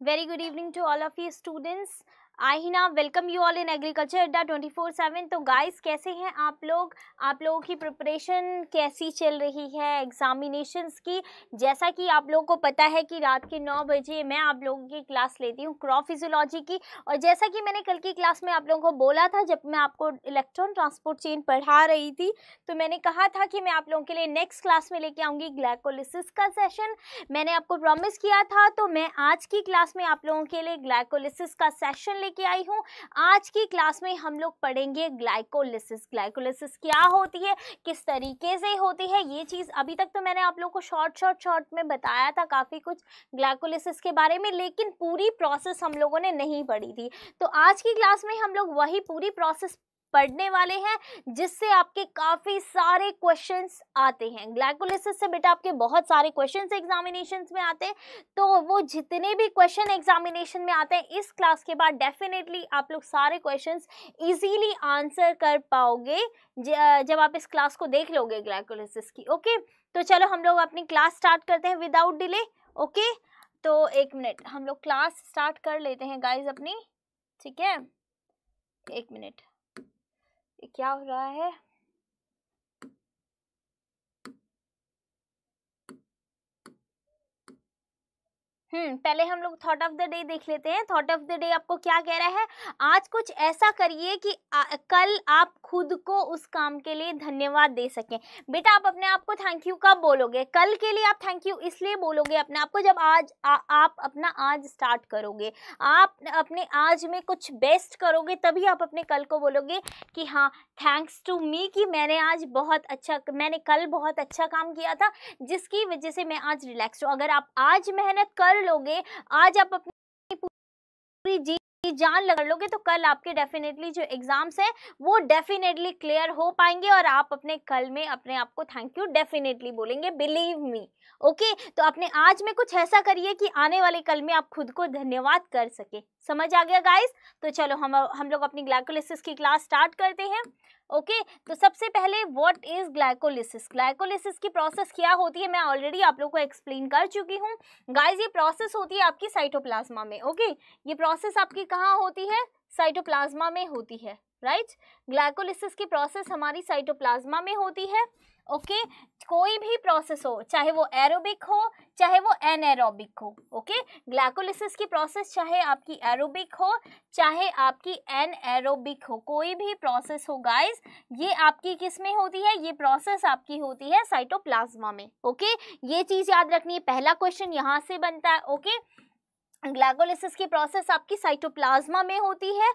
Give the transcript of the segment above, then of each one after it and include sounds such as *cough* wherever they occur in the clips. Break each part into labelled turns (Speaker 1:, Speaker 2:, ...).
Speaker 1: Very good evening to all of you students. आई ना welcome you all in agriculture Adda twenty four seven तो guys कैसे हैं आप लोग आप लोगों की प्रिपरेशन कैसी चल रही है एग्ज़ामिनेशंस की जैसा कि आप लोगों को पता है कि रात के नौ बजे मैं आप लोगों की क्लास लेती हूँ क्रॉप फिजोलॉजी की और जैसा कि मैंने कल की क्लास में आप लोगों को बोला था जब मैं आपको इलेक्ट्रॉन ट्रांसपोर्ट चेन पढ़ा रही थी तो मैंने कहा था कि मैं आप लोगों के लिए नेक्स्ट क्लास में लेके आऊँगी ग्लाइकोलिसिस का सेशन मैंने आपको प्रॉमिस किया था तो मैं आज की क्लास में आप लोगों के लिए ग्लाइकोलिसिस का सेशन लेके आई हूँ आज की क्लास में हम लोग पढ़ेंगे ग्लाइकोलिसिस ग्लाइकोलिसिस क्या होती है किस तरीके से होती है ये चीज़ अभी तक तो मैंने आप लोग को शॉर्ट शॉर्ट शॉर्ट में बताया था काफ़ी कुछ ग्लाइकोलिसिस के बारे में लेकिन पूरी प्रोसेस हम लोगों ने नहीं पढ़ी थी तो आज की क्लास में हम लोग वही पूरी प्रोसेस पढ़ने वाले हैं जिससे आपके काफ़ी सारे क्वेश्चंस आते हैं ग्लाइकोलिसिस से बेटा आपके बहुत सारे क्वेश्चंस एग्जामिनेशन में आते हैं तो वो जितने भी क्वेश्चन एग्जामिनेशन में आते हैं इस क्लास के बाद डेफिनेटली आप लोग सारे क्वेश्चन ईजीली आंसर कर पाओगे जब आप इस क्लास को देख लोगे ग्लाइकोलिसिस की ओके तो चलो हम लोग अपनी क्लास स्टार्ट करते हैं विदाउट डिले ओके तो एक मिनट हम लोग क्लास स्टार्ट कर लेते हैं गाइस अपनी ठीक है एक मिनट क्या हो रहा है हम्म पहले हम लोग थॉट ऑफ द डे देख लेते हैं थॉट ऑफ द डे आपको क्या कह रहा है आज कुछ ऐसा करिए कि आ, कल आप खुद को उस काम के लिए धन्यवाद दे सकें बेटा आप अपने आप को थैंक यू कब बोलोगे कल के लिए आप थैंक यू इसलिए बोलोगे अपने आप को जब आज आ, आप अपना आज स्टार्ट करोगे आप अपने आज में कुछ बेस्ट करोगे तभी आप अपने कल को बोलोगे कि हाँ थैंक्स टू मी कि मैंने आज बहुत अच्छा मैंने कल बहुत अच्छा काम किया था जिसकी वजह से मैं आज रिलैक्स हूँ अगर आप आज मेहनत कर लोगे आज आप अपनी पूरी जी जान लगा लोगे तो कल आपके डेफिनेटली जो एग्जाम्स हैं वो डेफिनेटली क्लियर हो पाएंगे और आप अपने कल में अपने आप को थैंक यू डेफिनेटली बोलेंगे बिलीव मी ओके तो अपने आज में कुछ ऐसा करिए कि आने वाले कल में आप खुद को धन्यवाद कर सके समझ आ गया गाइस तो चलो हम हम लोग अपनी ग्लाइकोलिसिस की क्लास स्टार्ट करते हैं ओके तो सबसे पहले व्हाट इज़ ग्लाइकोलिसिस ग्लाइकोलिसिस की प्रोसेस क्या होती है मैं ऑलरेडी आप लोग को एक्सप्लेन कर चुकी हूँ गाइस ये प्रोसेस होती है आपकी साइटोप्लाज्मा में ओके ये प्रोसेस आपकी कहाँ होती है साइटोप्लाज्मा में होती है राइट ग्लाइकोलिसिस की प्रोसेस हमारी साइटोप्लाज्मा में होती है ओके okay? कोई भी प्रोसेस हो चाहे वो एरोबिक हो चाहे वो एनएरोबिक हो ओके okay? ग्लाइकोलिसिस की प्रोसेस चाहे आपकी एरोबिक हो चाहे आपकी एनएरोबिक हो कोई भी प्रोसेस हो गाइस ये आपकी किस में होती है ये प्रोसेस आपकी होती है साइटोप्लाज्मा में ओके okay? ये चीज़ याद रखनी है पहला क्वेश्चन यहाँ से बनता है ओके okay? ग्लाइकोलिसिस की प्रोसेस आपकी साइटोप्लाज्मा में होती है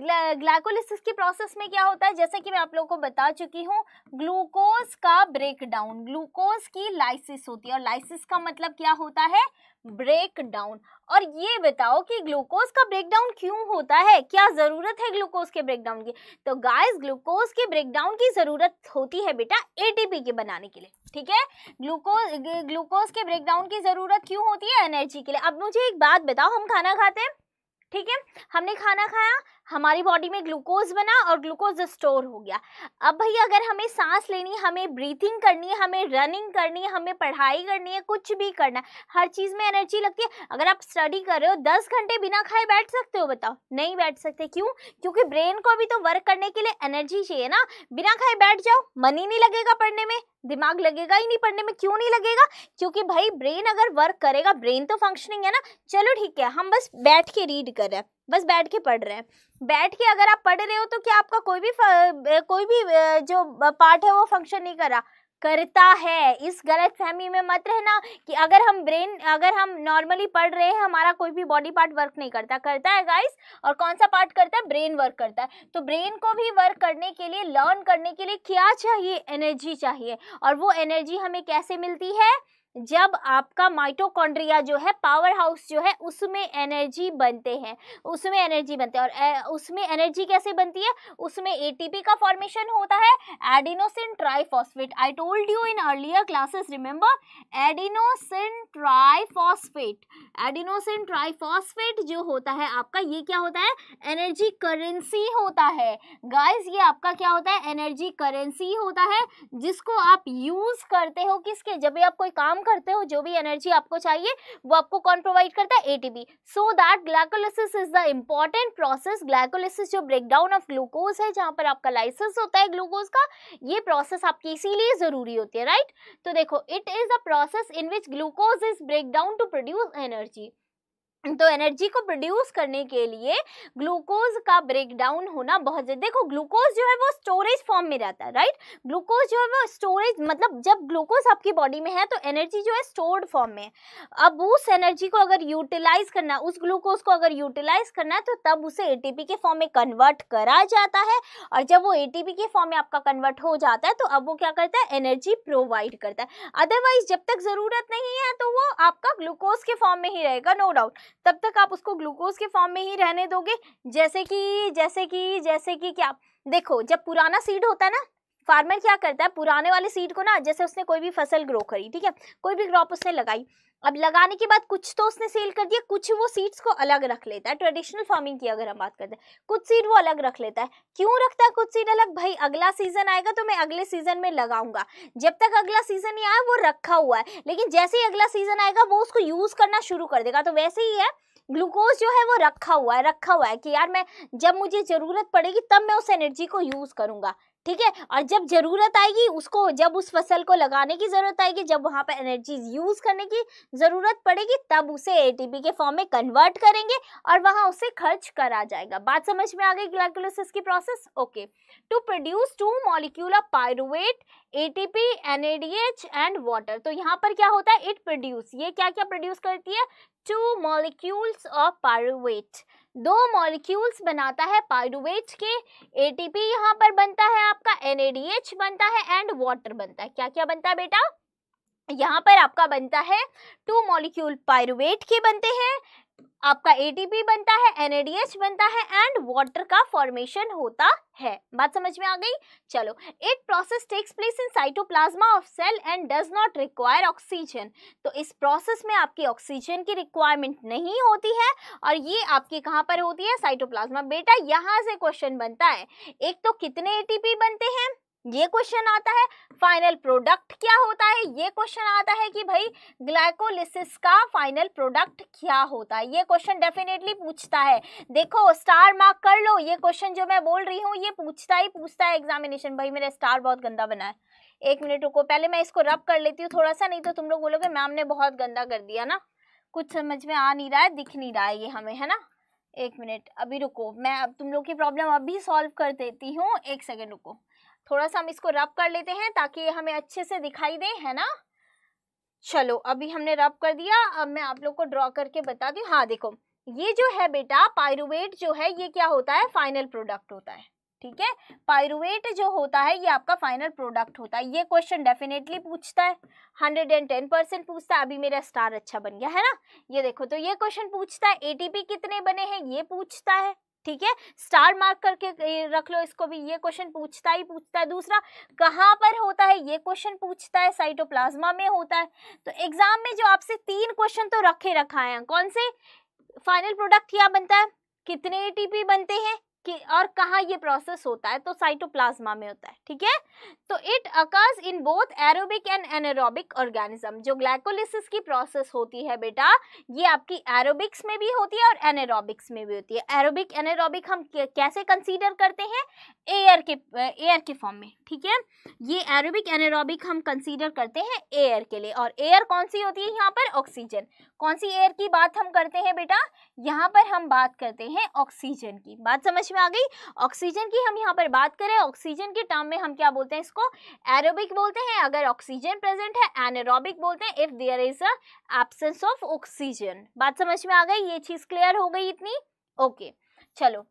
Speaker 1: ग्लाइकोलिसिस की प्रोसेस में क्या होता है जैसे कि मैं आप लोगों को बता चुकी हूँ ग्लूकोज का ब्रेकडाउन ग्लूकोज की लाइसिस होती है और लाइसिस का मतलब क्या होता है ब्रेक डाउन और ये बताओ कि ग्लूकोज का ब्रेकडाउन क्यों होता है क्या ज़रूरत है ग्लूकोज के ब्रेकडाउन की तो गाइस ग्लूकोज के ब्रेकडाउन की ज़रूरत होती है बेटा एटीपी के बनाने के लिए ठीक है ग्लूकोज ग्लूकोज के ब्रेकडाउन की ज़रूरत क्यों होती है एनर्जी के लिए अब मुझे एक बात बताओ हम खाना खाते हैं ठीक है हमने खाना खाया हमारी बॉडी में ग्लूकोज बना और ग्लूकोज स्टोर हो गया अब भाई अगर हमें सांस लेनी हमें ब्रीथिंग करनी है हमें रनिंग करनी है हमें पढ़ाई करनी है कुछ भी करना है हर चीज़ में एनर्जी लगती है अगर आप स्टडी कर रहे हो दस घंटे बिना खाए बैठ सकते हो बताओ नहीं बैठ सकते क्यों क्योंकि ब्रेन को अभी तो वर्क करने के लिए एनर्जी चाहिए ना बिना खाए बैठ जाओ मन ही नहीं लगेगा पढ़ने में दिमाग लगेगा ही नहीं पढ़ने में क्यों नहीं लगेगा क्योंकि भाई ब्रेन अगर वर्क करेगा ब्रेन तो फंक्शनिंग है ना चलो ठीक है हम बस बैठ के रीड कर रहे हैं बस बैठ के पढ़ रहे हैं बैठ के अगर आप पढ़ रहे हो तो क्या आपका कोई भी कोई भी जो पार्ट है वो फंक्शन नहीं कर रहा करता है इस गलत फहमी में मत रहना कि अगर हम ब्रेन अगर हम नॉर्मली पढ़ रहे हैं हमारा कोई भी बॉडी पार्ट वर्क नहीं करता करता है गाइस और कौन सा पार्ट करता है ब्रेन वर्क करता है तो ब्रेन को भी वर्क करने के लिए लर्न करने के लिए क्या चाहिए एनर्जी चाहिए और वो एनर्जी हमें कैसे मिलती है जब आपका माइटोकॉन्ड्रिया जो है पावर हाउस जो है उसमें एनर्जी बनते हैं उसमें एनर्जी बनते हैं और उसमें एनर्जी कैसे बनती है उसमें एटीपी का फॉर्मेशन होता है adenosine triphosphate I told you in earlier classes remember adenosine triphosphate adenosine triphosphate जो होता है आपका ये क्या होता है एनर्जी करेंसी होता है गाइज ये आपका क्या होता है एनर्जी करेंसी होता है जिसको आप यूज करते हो किसके जब भी आप कोई काम करते हो जो भी एनर्जी आपको चाहिए वो आपको कौन प्रोवाइड करता है ATP so that glycolysis is the important process glycolysis जो ब्रेकडाउन ऑफ ग्लूकोज है जहां पर आपका लाइसिस होता है ग्लूकोज का ये प्रोसेस आपकी इसीलिए जरूरी होती है राइट right? तो देखो it is a process in which glucose is break down to produce energy तो एनर्जी को प्रोड्यूस करने के लिए ग्लूकोज का ब्रेकडाउन होना बहुत ज़्यादा देखो ग्लूकोज जो है वो स्टोरेज फॉर्म में रहता है राइट ग्लूकोज जो है वो स्टोरेज मतलब जब ग्लूकोज आपकी बॉडी में है तो एनर्जी जो है स्टोर्ड फॉर्म में अब उस एनर्जी को अगर यूटिलाइज करना उस ग्लूकोज को अगर यूटिलाइज करना है तो तब उसे ए के फॉर्म में कन्वर्ट करा जाता है और जब वो ए के फॉर्म में आपका कन्वर्ट हो जाता है तो अब वो क्या करता है एनर्जी प्रोवाइड करता है अदरवाइज जब तक ज़रूरत नहीं है तो वो आपका ग्लूकोज के फॉर्म में ही रहेगा नो डाउट तब तक आप उसको ग्लूकोज के फॉर्म में ही रहने दोगे जैसे कि जैसे कि जैसे कि क्या देखो जब पुराना सीड होता है ना फार्मर क्या करता है पुराने वाले सीड को ना जैसे उसने कोई भी फसल ग्रो करी ठीक है कोई भी क्रॉप उसने लगाई अब लगाने के बाद कुछ तो उसने सेल कर दिया कुछ वो सीड्स को अलग रख लेता है ट्रेडिशनल फार्मिंग की अगर हम बात करते हैं कुछ सीड वो अलग रख लेता है क्यों रखता है कुछ सीड अलग भाई अगला सीजन आएगा तो मैं अगले सीजन में लगाऊंगा जब तक अगला सीजन नहीं आया वो रखा हुआ है लेकिन जैसे ही अगला सीजन आएगा वो उसको यूज करना शुरू कर देगा तो वैसे ही है ग्लूकोज जो है वो रखा हुआ है रखा हुआ है कि यार मैं जब मुझे ज़रूरत पड़ेगी तब मैं उस एनर्जी को यूज़ करूँगा ठीक है और जब ज़रूरत आएगी उसको जब उस फसल को लगाने की ज़रूरत आएगी जब वहाँ पर एनर्जी यूज़ करने की ज़रूरत पड़ेगी तब उसे एटीपी के फॉर्म में कन्वर्ट करेंगे और वहाँ उसे खर्च करा जाएगा बात समझ में आ गई ग्लाइकोलिसिस की process okay to produce two of pyruvate ATP NADH and water तो यहाँ पर क्या होता है इट प्रोड्यूस ये क्या क्या प्रोड्यूस करती है टू मॉलिक्यूल्स ऑफ पायरुवेट दो मॉलिक्यूल्स बनाता है पायरुवेट के एटीपी यहाँ पर बनता है आपका एनएडीएच बनता है एंड वाटर बनता है क्या क्या बनता है बेटा यहाँ पर आपका बनता है टू मॉलिक्यूल पायरुवेट के बनते हैं आपका एटीपी बनता है एनएडीएच बनता है एंड वाटर का फॉर्मेशन होता है बात समझ में आ गई चलो it process takes place in cytoplasm of cell and does not require oxygen तो इस प्रोसेस में आपकी ऑक्सीजन की रिक्वायरमेंट नहीं होती है और ये आपकी कहाँ पर होती है साइटोप्लाज्मा बेटा यहाँ से क्वेश्चन बनता है एक तो कितने ए बनते हैं ये क्वेश्चन आता है फाइनल प्रोडक्ट क्या होता है ये क्वेश्चन आता है कि भाई ग्लाइकोलिसिस का फाइनल प्रोडक्ट क्या होता है ये क्वेश्चन डेफिनेटली पूछता है देखो स्टार मार्क कर लो ये क्वेश्चन जो मैं बोल रही हूँ ये पूछता ही पूछता है एग्जामिनेशन भाई मेरा स्टार बहुत गंदा बना है एक मिनट रुको पहले मैं इसको रब कर लेती हूँ थोड़ा सा नहीं तो तुम लोग बोलोगे मैम ने बहुत गंदा कर दिया ना कुछ समझ में आ नहीं रहा है दिख नहीं रहा है ये हमें है ना एक मिनट अभी रुको मैं अब तुम लोग की प्रॉब्लम अभी सॉल्व कर देती हूँ एक सेकेंड रुको थोड़ा सा हम इसको रब कर लेते हैं ताकि ये हमें अच्छे से दिखाई दे है ना चलो अभी हमने रब कर दिया अब मैं आप लोग को ड्रॉ करके बता दूँ हाँ देखो ये जो है बेटा पायरुवेट जो है ये क्या होता है फाइनल प्रोडक्ट होता है ठीक है पायरुवेट जो होता है ये आपका फाइनल प्रोडक्ट होता है ये क्वेश्चन डेफिनेटली पूछता है हंड्रेड एंड टेन परसेंट पूछता है अभी मेरा स्टार अच्छा बन गया है ना ये देखो तो ये क्वेश्चन पूछता है एटीपी कितने बने हैं ये पूछता है ठीक है स्टार मार्क करके रख लो इसको भी ये क्वेश्चन पूछता ही पूछता है दूसरा कहाँ पर होता है ये क्वेश्चन पूछता है साइटोप्लाज्मा में होता है तो एग्जाम में जो आपसे तीन क्वेश्चन तो रखे रखाए हैं कौन से फाइनल प्रोडक्ट क्या बनता है कितने ए बनते हैं कि और कहाँ ये प्रोसेस होता है तो साइटोप्लाज्मा में होता है ठीक है तो it occurs in both aerobic and anaerobic organism जो ग्लाइकोलिसिस की प्रोसेस होती है बेटा ये आपकी एरोबिक्स में भी होती है और एनारोबिक्स में भी होती है एरोबिक एनारोबिक हम कैसे कंसीडर करते हैं एयर के एयर के फॉर्म में ठीक है ये एरोबिक एनारोबिक हम कंसीडर करते हैं एयर के लिए और एयर कौन सी होती है यहाँ पर ऑक्सीजन कौन सी एयर की बात हम करते हैं बेटा यहाँ पर हम बात करते हैं ऑक्सीजन की बात समझ में आ गई ऑक्सीजन की हम यहाँ पर बात करें ऑक्सीजन के टर्म में हम क्या बोलते हैं इसको एरोबिक बोलते हैं अगर ऑक्सीजन प्रेजेंट है एनरोबिक बोलते हैं if there is a absence of oxygen बात समझ में आ गई ये चीज क्लियर हो गई इतनी ओके okay, चलो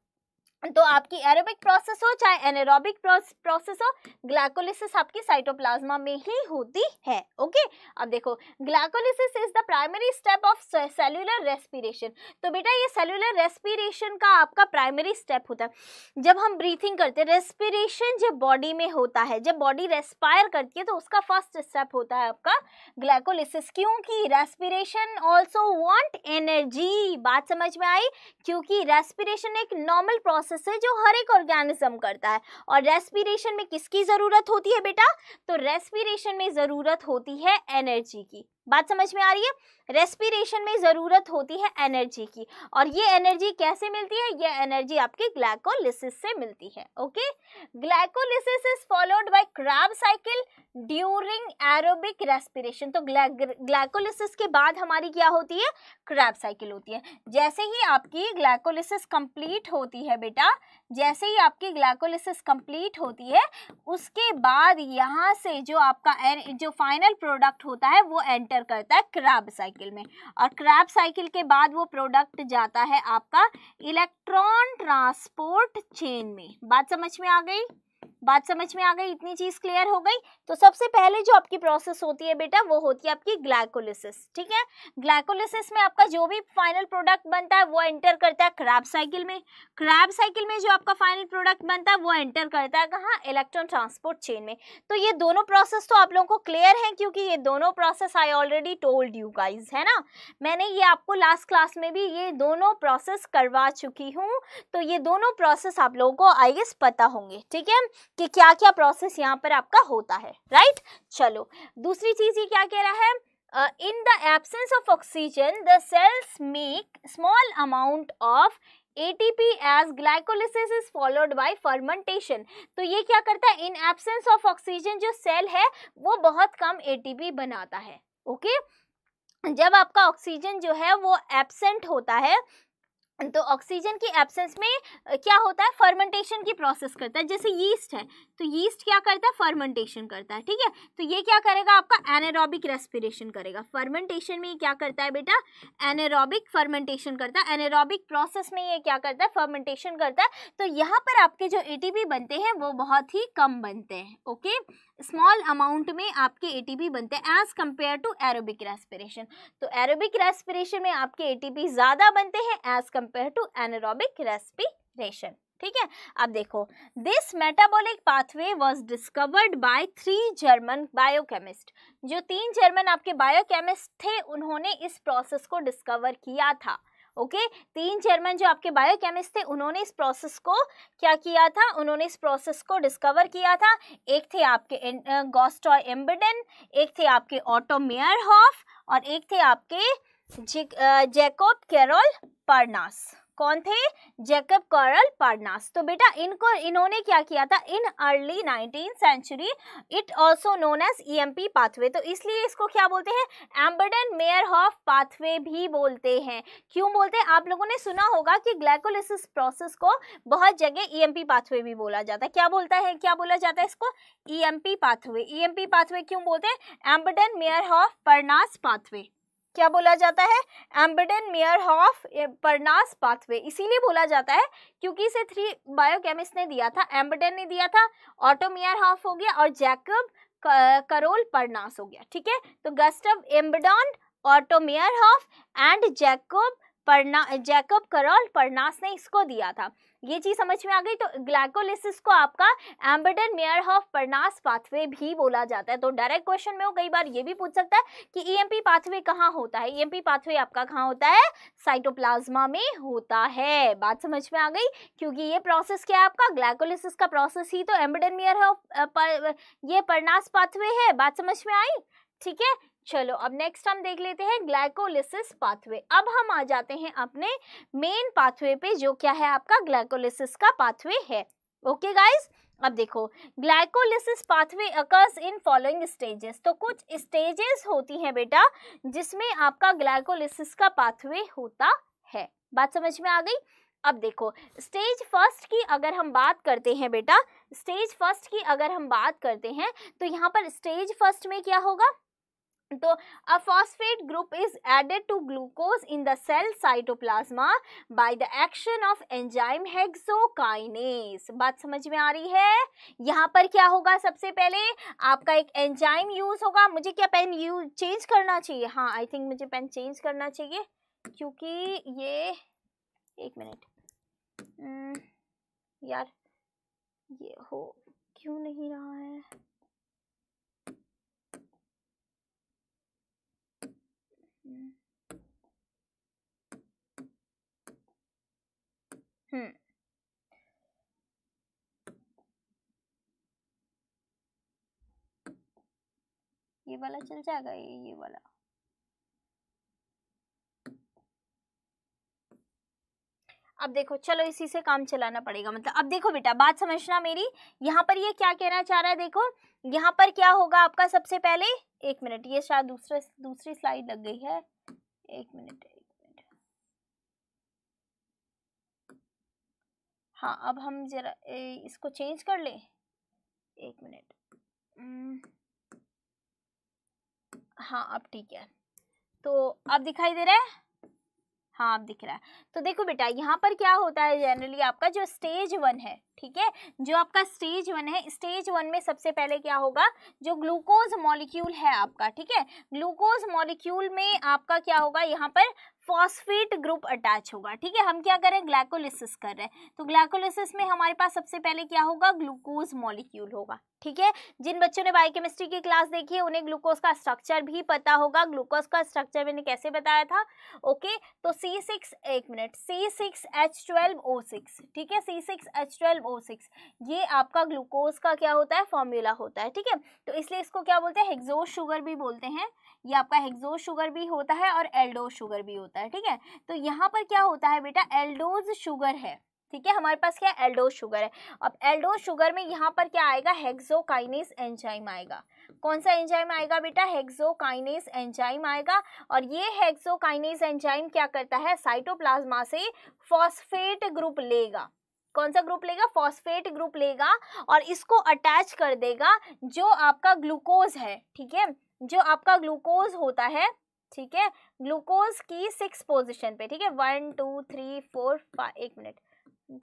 Speaker 1: तो आपकी एरोबिक प्रोसेस हो चाहे एनेरोबिक प्रोसेस हो ग्लाइकोलिसिस आपकी साइटोप्लाज्मा में ही होती है ओके अब देखो glycolysis is the primary step of cellular respiration तो बेटा ये सेलुलर रेस्पिरेशन का आपका प्राइमरी स्टेप होता है जब हम ब्रीथिंग करते हैं रेस्पिरेशन जब बॉडी में होता है जब बॉडी रेस्पायर करती है तो उसका फर्स्ट स्टेप होता है आपका ग्लाइकोलिसिस क्योंकि रेस्पिरेशन ऑल्सो वॉन्ट एनर्जी बात समझ में आई क्योंकि रेस्पिरेशन एक नॉर्मल प्रोसेस प्रोसेस है जो हर एक ऑर्गेनिज्म करता है और रेस्पिरेशन में किसकी ज़रूरत होती है बेटा तो रेस्पिरेशन में ज़रूरत होती है एनर्जी की बात समझ में आ रही है रेस्पिरेशन में ज़रूरत होती है एनर्जी की और ये एनर्जी कैसे मिलती है ये एनर्जी आपके ग्लाइकोलिसिस से मिलती है okay glycolysis is followed by Krebs cycle during aerobic respiration तो ग्लाइकोलिसिस के बाद हमारी क्या होती है क्रैब साइकिल होती है जैसे ही आपकी ग्लाइकोलिसिस कंप्लीट होती है बेटा जैसे ही आपकी ग्लाइकोलिसिस कंप्लीट होती है उसके बाद यहाँ से जो आपका जो फाइनल प्रोडक्ट होता है वो एंटर करता है क्रैब साइकिल में और क्रैब साइकिल के बाद वो प्रोडक्ट जाता है आपका इलेक्ट्रॉन ट्रांसपोर्ट चेन में बात समझ में आ गई बात समझ में आ गई इतनी चीज़ क्लियर हो गई तो सबसे पहले जो आपकी प्रोसेस होती है बेटा वो होती है आपकी ग्लाइकोलिसिस ठीक है ग्लाइकोलिसिस में आपका जो भी फाइनल प्रोडक्ट बनता है वो एंटर करता है क्रैब साइकिल में क्रैब साइकिल में जो आपका फाइनल प्रोडक्ट बनता है वो एंटर करता है कहाँ इलेक्ट्रॉन ट्रांसपोर्ट चेन में तो ये दोनों प्रोसेस तो आप लोगों को क्लियर है क्योंकि ये दोनों process I already told you guys है ना मैंने ये आपको लास्ट क्लास में भी ये दोनों प्रोसेस करवा चुकी हूँ तो ये दोनों प्रोसेस आप लोगों को आई पता होंगे ठीक है कि क्या क्या प्रोसेस यहाँ पर आपका होता है राइट चलो दूसरी चीज़ ये क्या कह रहा है the absence of oxygen the cells make small amount of A T P as glycolysis is followed by fermentation तो ये क्या करता है इन एबसेंस ऑफ ऑक्सीजन जो सेल है वो बहुत कम ए टी पी बनाता है ओके okay? जब आपका ऑक्सीजन जो है वो एबसेंट होता है तो ऑक्सीजन की एब्सेंस में क्या होता है फर्मेंटेशन की प्रोसेस करता है जैसे यीस्ट है तो यीस्ट क्या करता है फर्मेंटेशन करता है ठीक है तो ये क्या करेगा आपका एनेरोबिक रेस्पिरेशन करेगा फर्मेंटेशन में ये क्या करता है बेटा एनेरोबिक फर्मेंटेशन करता है एनेरोबिक प्रोसेस में ये क्या करता है फर्मेंटेशन करता है तो यहाँ पर आपके जो ए बनते हैं वो बहुत ही कम बनते हैं ओके स्मॉल अमाउंट में आपके एटीपी बनते हैं as compare to aerobic respiration तो एरोबिक रेस्पिरेशन में आपके एटीपी ज़्यादा बनते हैं as compare to anaerobic respiration ठीक है अब देखो this metabolic pathway was discovered by three German biochemist जो तीन जर्मन आपके बायोकेमिस्ट थे उन्होंने इस प्रोसेस को डिस्कवर किया था ओके तीन चेयरमैन जो आपके बायोकेमिस्ट थे उन्होंने इस प्रोसेस को क्या किया था उन्होंने इस प्रोसेस को डिस्कवर किया था एक थे आपके गोस्टॉय एम्बन एक थे आपके ऑटो मेयर हॉफ और एक थे आपके जैकोब कैरोल पार्नास कौन थे जैकब कॉरल पार्नास तो बेटा इनको इन्होंने क्या किया था in early nineteen century it also known as E M P pathway तो इसलिए इसको क्या बोलते हैं एम्बर्डन मेयर हॉफ पाथवे भी बोलते हैं क्यों बोलते हैं आप लोगों ने सुना होगा कि ग्लाइकोलिसिस प्रोसेस को बहुत जगह ई एम पी पाथवे भी बोला जाता है क्या बोलता है क्या बोला जाता है इसको E M P pathway E M P pathway क्यों बोलते हैं Embden Meyerhof Parnas pathway क्या बोला जाता है Embden Meyerhof Parnas pathway इसीलिए बोला जाता है क्योंकि इसे थ्री बायोकेमिस्ट ने दिया था एम्बेडन ने दिया था ऑटो मेयर हॉफ हो गया और जैकब करोल परनास हो गया ठीक है तो Gustav Embden Otto Meyerhof and Jakub Parnas Jakub Karol Parnas ने इसको दिया था ये चीज़ समझ में आ गई तो ग्लाइकोलिसिस को आपका Embden Meyerhof Parnas pathway भी बोला जाता है तो डायरेक्ट क्वेश्चन में वो कई बार ये भी पूछ सकता है कि ईएमपी e पाथवे कहाँ होता है ईएमपी e पाथवे आपका कहाँ होता है साइटोप्लाज्मा में होता है बात समझ में आ गई क्योंकि ये प्रोसेस क्या है आपका ग्लाइकोलिसिस का प्रोसेस ही तो एम्बेडन मेयर ऑफ ये परनास पाथवे है बात समझ में आई ठीक है चलो अब नेक्स्ट हम देख लेते हैं ग्लाइकोलिसिस पाथवे अब हम आ जाते हैं अपने मेन पाथवे पे जो क्या है आपका ग्लाइकोलिसिस का पाथवे है ओके गाइस अब देखो glycolysis pathway occurs in following stages तो कुछ स्टेजेस होती हैं बेटा जिसमें आपका ग्लाइकोलिसिस का पाथवे होता है बात समझ में आ गई अब देखो स्टेज फर्स्ट की अगर हम बात करते हैं बेटा स्टेज फर्स्ट की अगर हम बात करते हैं तो यहाँ पर स्टेज फर्स्ट में क्या होगा तो a phosphate group is added to glucose in the cell cytoplasm by the action of enzyme hexokinase बात समझ में आ रही है यहाँ पर क्या होगा सबसे पहले आपका एक एंजाइम यूज होगा मुझे क्या पेन यूज चेंज करना चाहिए हाँ आई थिंक मुझे पेन चेंज करना चाहिए क्योंकि ये एक मिनट hmm, यार ये हो क्यों नहीं रहा है Hmm. ये वाला चल जाएगा ये ये वाला अब देखो चलो इसी से काम चलाना पड़ेगा मतलब अब देखो बेटा बात समझना मेरी यहाँ पर ये क्या कहना चाह रहा है देखो यहाँ पर क्या होगा आपका सबसे पहले एक मिनट ये शायद दूसरे दूसरी स्लाइड लग गई है एक मिनट हाँ अब हम ज़रा इसको चेंज कर ले एक मिनट हाँ अब ठीक है तो अब दिखाई दे रहा है हाँ आप दिख रहा है तो देखो बेटा यहाँ पर क्या होता है जनरली आपका जो स्टेज वन है ठीक है जो आपका स्टेज वन है स्टेज वन में सबसे पहले क्या होगा जो ग्लूकोज मॉलिक्यूल है आपका ठीक है ग्लूकोज मॉलिक्यूल में आपका क्या होगा यहाँ पर फॉस्फेट ग्रुप अटैच होगा ठीक है हम क्या करें रहे ग्लाइकोलिसिस कर रहे हैं तो ग्लाइकोलिसिस में हमारे पास सबसे पहले क्या होगा ग्लूकोज मॉलिक्यूल होगा ठीक है जिन बच्चों ने बायोकेमिस्ट्री की क्लास देखी है उन्हें ग्लूकोज का स्ट्रक्चर भी पता होगा ग्लूकोज का स्ट्रक्चर मैंने कैसे बताया था ओके तो सी सिक्स एक मिनट C six H twelve O six ठीक है C six H twelve O six ये आपका ग्लूकोज का क्या होता है फॉर्मूला होता है ठीक है तो इसलिए इसको क्या बोलते हैं हेक्सोज शुगर भी बोलते हैं ये आपका हेग्जो शुगर भी होता है और एल्डो शुगर भी होता है होता है ठीक है तो यहाँ पर क्या होता है बेटा एल्डोज शुगर है ठीक है हमारे पास क्या है एल्डोज शुगर है अब एल्डोज शुगर में यहाँ पर क्या आएगा हेक्सोकाइनेस एंजाइम आएगा कौन सा एंजाइम आएगा बेटा हेक्सोकाइनेस एंजाइम आएगा और ये हेक्सोकाइनेस एंजाइम क्या करता है साइटोप्लाज्मा से फॉस्फेट ग्रुप लेगा कौन सा ग्रुप लेगा फॉस्फेट ग्रुप लेगा और इसको अटैच कर देगा जो आपका ग्लूकोज है ठीक है जो आपका ग्लूकोज होता है ठीक है ग्लूकोज की सिक्स पोजिशन पे ठीक है one two three four five एक मिनट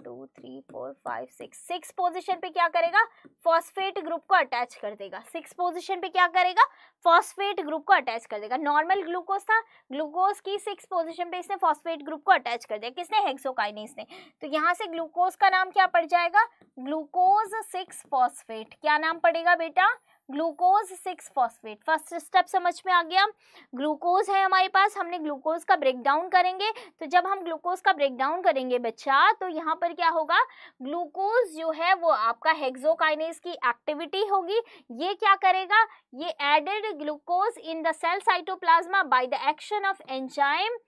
Speaker 1: two three four five six six position पे क्या करेगा फॉस्फेट ग्रुप को अटैच कर देगा सिक्स पोजिशन पे क्या करेगा फॉस्फेट ग्रुप को अटैच कर देगा नॉर्मल ग्लूकोज था ग्लूकोज की सिक्स पोजिशन पे इसने फॉस्फेट ग्रुप को अटैच कर दिया किसने हेक्सोकाइनेस ने तो यहाँ से ग्लूकोज का नाम क्या पड़ जाएगा ग्लूकोज सिक्स फॉस्फेट क्या नाम पड़ेगा बेटा glucose six phosphate first step समझ में आ गया ग्लूकोज है हमारे पास हमने ग्लूकोज का ब्रेकडाउन करेंगे तो जब हम ग्लूकोज का ब्रेकडाउन करेंगे बच्चा तो यहाँ पर क्या होगा ग्लूकोज जो है वो आपका हेक्सोकाइनेज की एक्टिविटी होगी ये क्या करेगा ये added glucose in the cell cytoplasm by the action of enzyme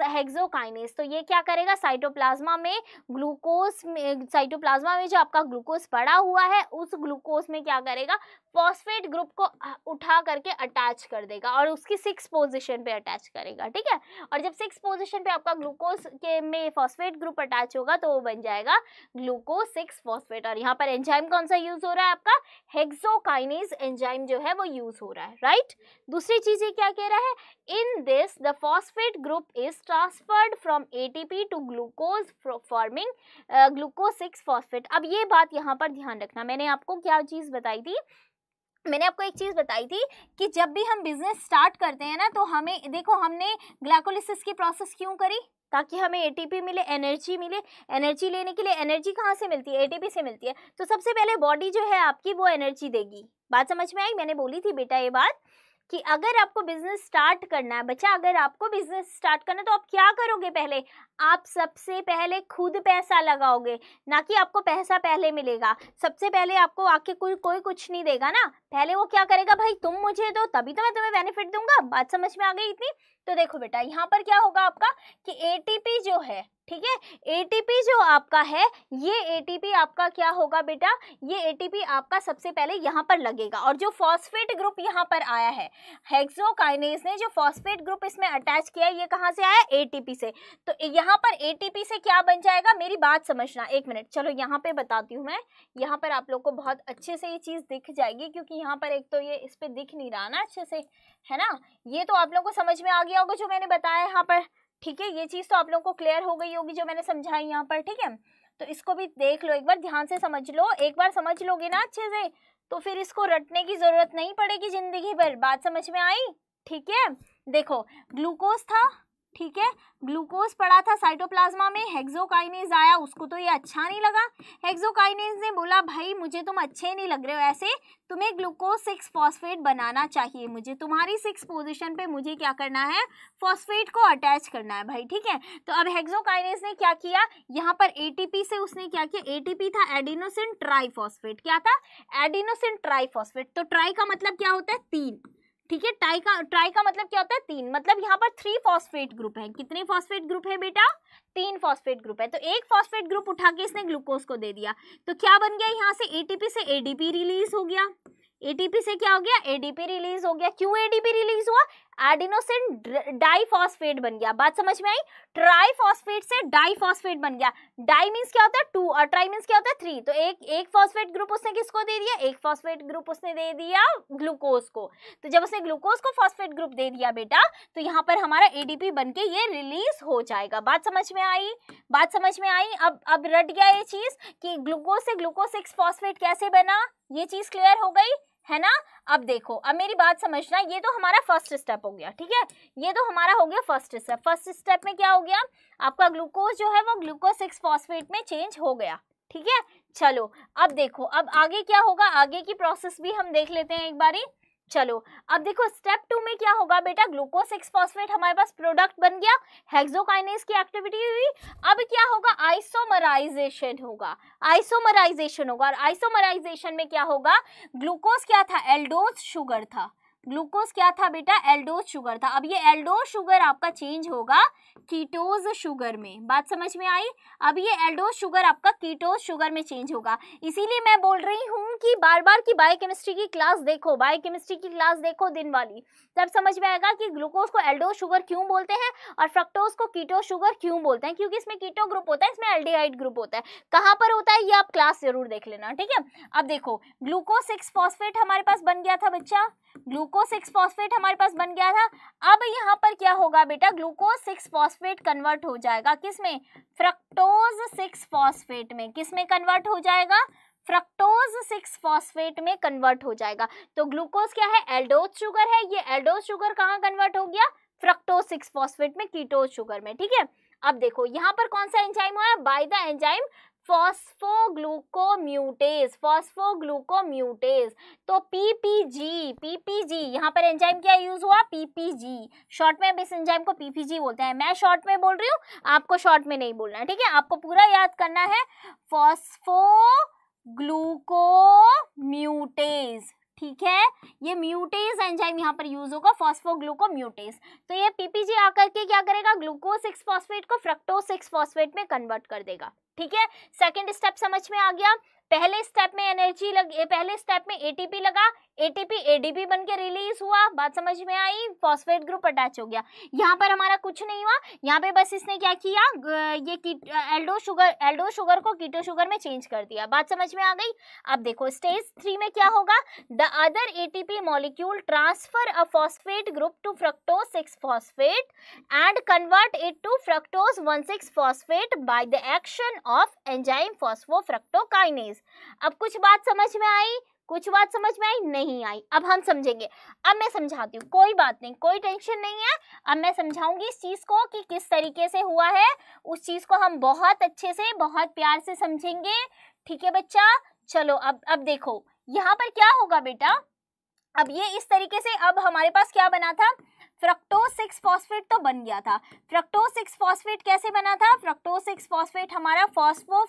Speaker 1: hexokinase तो ये क्या करेगा साइटोप्लाज्मा में ग्लूकोज में साइटोप्लाज्मा में जो आपका ग्लूकोज पड़ा हुआ है उस ग्लूकोज में क्या करेगा फॉस्फेट ग्रुप को उठा करके अटैच कर देगा और उसकी सिक्स पोजीशन पे अटैच करेगा ठीक है और जब सिक्स पोजीशन पे आपका ग्लूकोज के में फॉस्फेट ग्रुप अटैच होगा तो वो बन जाएगा ग्लूकोज सिक्स फॉस्फेट और यहाँ पर एंजाइम कौन सा यूज हो रहा है आपका हेक्सोकाइनेस एंजाइम जो है वो यूज हो रहा है राइट दूसरी चीज ये क्या कह रहा है in this the phosphate group is transferred from ATP to glucose forming glucose six phosphate अब ये बात यहाँ पर ध्यान रखना मैंने आपको क्या चीज़ बताई थी मैंने आपको एक चीज़ बताई थी कि जब भी हम बिज़नेस स्टार्ट करते हैं ना तो हमें देखो हमने ग्लाइकोलिसिस की प्रोसेस क्यों करी ताकि हमें एटीपी मिले एनर्जी मिले एनर्जी लेने के लिए एनर्जी कहाँ से मिलती है एटीपी से मिलती है तो सबसे पहले बॉडी जो है आपकी वो एनर्जी देगी बात समझ में आई मैंने बोली थी बेटा ये बात कि अगर आपको बिजनेस स्टार्ट करना है बच्चा अगर आपको बिजनेस स्टार्ट करना है तो आप क्या करोगे पहले आप सबसे पहले खुद पैसा लगाओगे ना कि आपको पैसा पहले मिलेगा सबसे पहले आपको आके कोई कोई कुछ नहीं देगा ना पहले वो क्या करेगा भाई तुम मुझे दो तभी तो मैं तुम्हें बेनिफिट दूंगा बात समझ में आ गई इतनी तो देखो बेटा यहाँ पर क्या होगा आपका कि ए जो है ठीक है ए जो आपका है ये ए आपका क्या होगा बेटा ये ए आपका सबसे पहले यहाँ पर लगेगा और जो फॉस्फेट ग्रुप यहाँ पर आया है हेक्सोकाइनेज ने जो फॉस्फेट ग्रुप इसमें अटैच किया है ये कहाँ से आया ए से तो यहाँ यहाँ पर एटीपी से क्या बन जाएगा मेरी बात समझना एक मिनट चलो यहाँ पे बताती हूँ मैं यहाँ पर आप लोग को बहुत अच्छे से ये चीज़ दिख जाएगी क्योंकि यहाँ पर एक तो ये इस पर दिख नहीं रहा ना अच्छे से है ना ये तो आप लोग को समझ में आ गया होगा जो मैंने बताया यहाँ पर ठीक है ये चीज़ तो आप लोग को क्लियर हो गई होगी जो मैंने समझाई यहाँ पर ठीक है तो इसको भी देख लो एक बार ध्यान से समझ लो एक बार समझ लोगे ना अच्छे से तो फिर इसको रटने की ज़रूरत नहीं पड़ेगी ज़िंदगी भर बात समझ में आई ठीक है देखो ग्लूकोज था ठीक है ग्लूकोज पड़ा था साइटोप्लाज्मा में हेक्सोकाइनेज आया उसको तो ये अच्छा नहीं लगा हेक्सोकाइनेज ने बोला भाई मुझे तुम अच्छे नहीं लग रहे हो ऐसे तुम्हें ग्लूकोज सिक्स फॉस्फेट बनाना चाहिए मुझे तुम्हारी सिक्स पोजीशन पे मुझे क्या करना है फॉस्फेट को अटैच करना है भाई ठीक है तो अब हेक्सोकाइनेज ने क्या किया यहाँ पर एटीपी से उसने क्या किया एटीपी था एडिनोसिन ट्राई क्या था एडिनोसिन ट्राई तो ट्राई का मतलब क्या होता है तीन ठीक है ट्राई का ट्राई का मतलब क्या होता है तीन मतलब यहाँ पर थ्री फॉस्फेट ग्रुप है कितने फॉस्फेट ग्रुप है बेटा तीन फॉस्फेट ग्रुप है तो एक फॉस्फेट ग्रुप उठा के इसने ग्लूकोज को दे दिया तो क्या बन गया यहाँ से एटीपी से एडीपी रिलीज हो गया एटीपी से क्या हो गया एडीपी रिलीज हो गया क्यों एडीपी रिलीज हुआ एडिनोसिन डाइफॉस्फेट बन गया बात समझ में आई ट्राइफॉस्फेट से डाइफॉस्फेट बन गया डाई मीन्स क्या होता है टू और ट्राई मीन्स क्या होता है थ्री तो एक एक फॉस्फेट ग्रुप उसने किसको दे दिया एक फॉस्फेट ग्रुप उसने दे दिया ग्लूकोज को तो जब उसने ग्लूकोज को फॉस्फेट ग्रुप दे दिया बेटा तो यहाँ पर हमारा एडीपी बन के ये रिलीज हो जाएगा बात समझ में आई बात समझ में आई अब अब रट गया ये चीज कि ग्लूकोज से ग्लूकोज सिक्स फॉस्फेट कैसे बना ये चीज क्लियर हो गई है ना अब देखो अब मेरी बात समझना ये तो हमारा फर्स्ट स्टेप हो गया ठीक है ये तो हमारा हो गया फर्स्ट स्टेप फर्स्ट स्टेप में क्या हो गया आपका ग्लूकोज जो है वो ग्लूकोज सिक्स फॉस्फेट में चेंज हो गया ठीक है चलो अब देखो अब आगे क्या होगा आगे की प्रोसेस भी हम देख लेते हैं एक बारी चलो अब देखो स्टेप टू में क्या होगा बेटा ग्लूकोज सिक्स फॉस्फेट हमारे पास प्रोडक्ट बन गया हेक्सोकाइनेज की एक्टिविटी हुई अब क्या होगा आइसोमराइजेशन होगा आइसोमराइजेशन होगा और आइसोमराइजेशन में क्या होगा ग्लूकोज क्या था एल्डोज शुगर था ग्लूकोज क्या था बेटा एल्डोज शुगर था अब ये एल्डोज शुगर आपका चेंज होगा कीटोज शुगर में बात समझ में आई अब ये एल्डोज शुगर आपका कीटोज शुगर में चेंज होगा इसीलिए मैं बोल रही हूँ कि बार बार की बायोकेमिस्ट्री की क्लास देखो बायोकेमिस्ट्री की क्लास देखो दिन वाली तब समझ में आएगा कि ग्लूकोज को एल्डोज शुगर क्यों बोलते हैं और फ्रक्टोज को कीटो शुगर क्यों बोलते हैं क्योंकि इसमें कीटो ग्रुप होता है इसमें एल्डिहाइड ग्रुप होता है कहाँ पर होता है ये आप क्लास जरूर देख लेना ठीक है अब देखो ग्लूकोज सिक्स फॉस्फेट हमारे पास बन गया था बच्चा ग्लूकोज ग्लूकोज सिक्स फॉस्फेट हमारे पास बन गया था अब यहाँ पर क्या होगा बेटा ग्लूकोज सिक्स फॉस्फेट कन्वर्ट हो जाएगा किस में फ्रक्टोज सिक्स फॉस्फेट में किस में कन्वर्ट हो जाएगा फ्रक्टोज सिक्स फॉस्फेट में कन्वर्ट हो जाएगा तो ग्लूकोज क्या है एल्डोज शुगर है ये एल्डोज शुगर कहाँ कन्वर्ट हो गया फ्रक्टोज सिक्स फॉस्फेट में कीटोज शुगर में ठीक है अब देखो यहाँ पर कौन सा एंजाइम हुआ है by the enzyme phosphoglucomutase phosphoglucomutase तो पीपीजी पीपीजी यहाँ पर एंजाइम क्या यूज हुआ पीपीजी शॉर्ट में अब इस एंजाइम को पीपीजी बोलते हैं मैं शॉर्ट में बोल रही हूँ आपको शॉर्ट में नहीं बोलना ठीक है आपको पूरा याद करना है फॉस्फो ग्लूकोम्यूटेज ठीक है ये म्यूटेज एंजाइम यहाँ पर यूज होगा फॉस्फोग्लूकोम्यूटेज तो ये पीपीजी आकर के क्या करेगा ग्लूकोज सिक्स फॉस्फेट को फ्रक्टोज सिक्स फॉस्फेट में कन्वर्ट कर देगा ठीक है सेकेंड स्टेप समझ में आ गया पहले स्टेप में एनर्जी लग पहले स्टेप में एटीपी लगा एटीपी एडीपी बन के रिलीज हुआ बात समझ में आई फॉस्फेट ग्रुप अटैच हो गया यहाँ पर हमारा कुछ नहीं हुआ यहाँ पे बस इसने क्या किया ये एल्डो शुगर एल्डो शुगर को कीटो शुगर में चेंज कर दिया बात समझ में आ गई अब देखो स्टेज थ्री में क्या होगा the other ATP molecule transfer a phosphate group to fructose six phosphate and convert it to fructose one six phosphate by the action of enzyme phosphofructokinase अब कुछ बात समझ में आई कुछ बात समझ में आई नहीं आई अब हम समझेंगे अब मैं समझाती हूँ कोई बात नहीं कोई टेंशन नहीं है अब मैं समझाऊंगी इस चीज़ को कि किस तरीके से हुआ है उस चीज़ को हम बहुत अच्छे से बहुत प्यार से समझेंगे ठीक है बच्चा चलो अब अब देखो यहाँ पर क्या होगा बेटा अब ये इस तरीके से अब हमारे पास क्या बना था फ्रक्टोज सिक्स फॉस्फेट तो बन गया था फ्रक्टोज सिक्स फॉस्फेट कैसे बना था फ्रक्टोज सिक्स फॉस्फेट हमारा फॉस्फो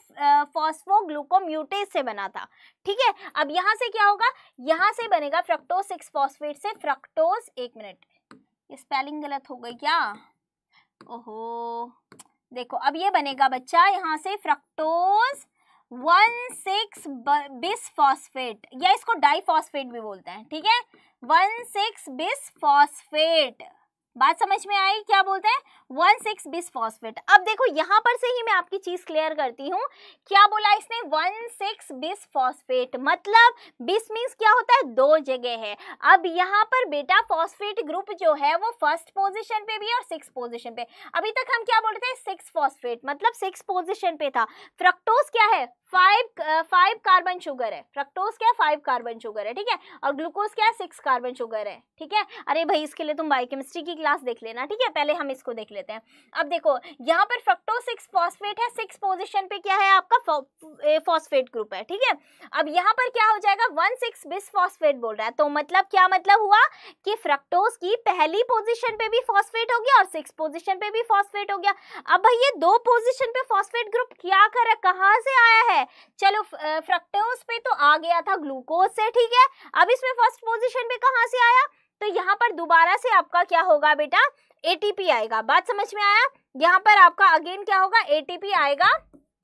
Speaker 1: फॉस्फो ग्लूकोम्यूटेज से बना था ठीक है अब यहाँ से क्या होगा यहाँ से बनेगा फ्रक्टोज सिक्स फॉस्फेट से फ्रक्टोज एक मिनट स्पेलिंग गलत हो गई क्या ओहो देखो अब ये बनेगा बच्चा यहाँ से fructose one six bis phosphate या इसको डाई फॉस्फेट भी बोलते हैं ठीक है 1,6-bisphosphate. बात समझ में आई क्या बोलते हैं वन सिक्स बिस फॉस्फेट अब देखो यहाँ पर से ही मैं आपकी चीज़ क्लियर करती हूँ क्या बोला इसने वन सिक्स बिस फॉस्फेट मतलब बिस मीन्स क्या होता है दो जगह है अब यहाँ पर बेटा फॉस्फेट ग्रुप जो है वो फर्स्ट पोजिशन पे भी और सिक्स पोजिशन पे अभी तक हम क्या बोल रहे थे सिक्स फॉस्फेट मतलब सिक्स पोजिशन पे था फ्रक्टोज क्या है फाइव फाइव कार्बन शुगर है फ्रक्टोज क्या है फाइव कार्बन शुगर है ठीक है और ग्लूकोज क्या है सिक्स कार्बन शुगर है ठीक है अरे भाई इसके लिए तुम बायोकेमिस्ट्री की क्लास देख लेना ठीक है पहले हम इसको देख लेते हैं अब देखो यहाँ पर फ्रक्टो सिक्स फॉस्फेट है सिक्स पोजिशन पे क्या है आपका फॉस्फेट ग्रुप है ठीक है अब यहाँ पर क्या हो जाएगा वन सिक्स बिस फॉस्फेट बोल रहा है तो मतलब क्या मतलब हुआ कि फ्रक्टोज की पहली पोजिशन पे भी फॉस्फेट हो गया और सिक्स पोजिशन पे भी फॉस्फेट हो गया अब भैया दो पोजिशन पे फॉस्फेट ग्रुप क्या कर रहा है कहाँ से आया है चलो फ्रक्टोज पे तो आ गया था ग्लूकोज से ठीक है अब इसमें फर्स्ट पोजिशन पे कहाँ से आया तो यहाँ पर दोबारा से आपका क्या होगा बेटा एटीपी आएगा बात समझ में आया यहाँ पर आपका अगेन क्या होगा एटीपी आएगा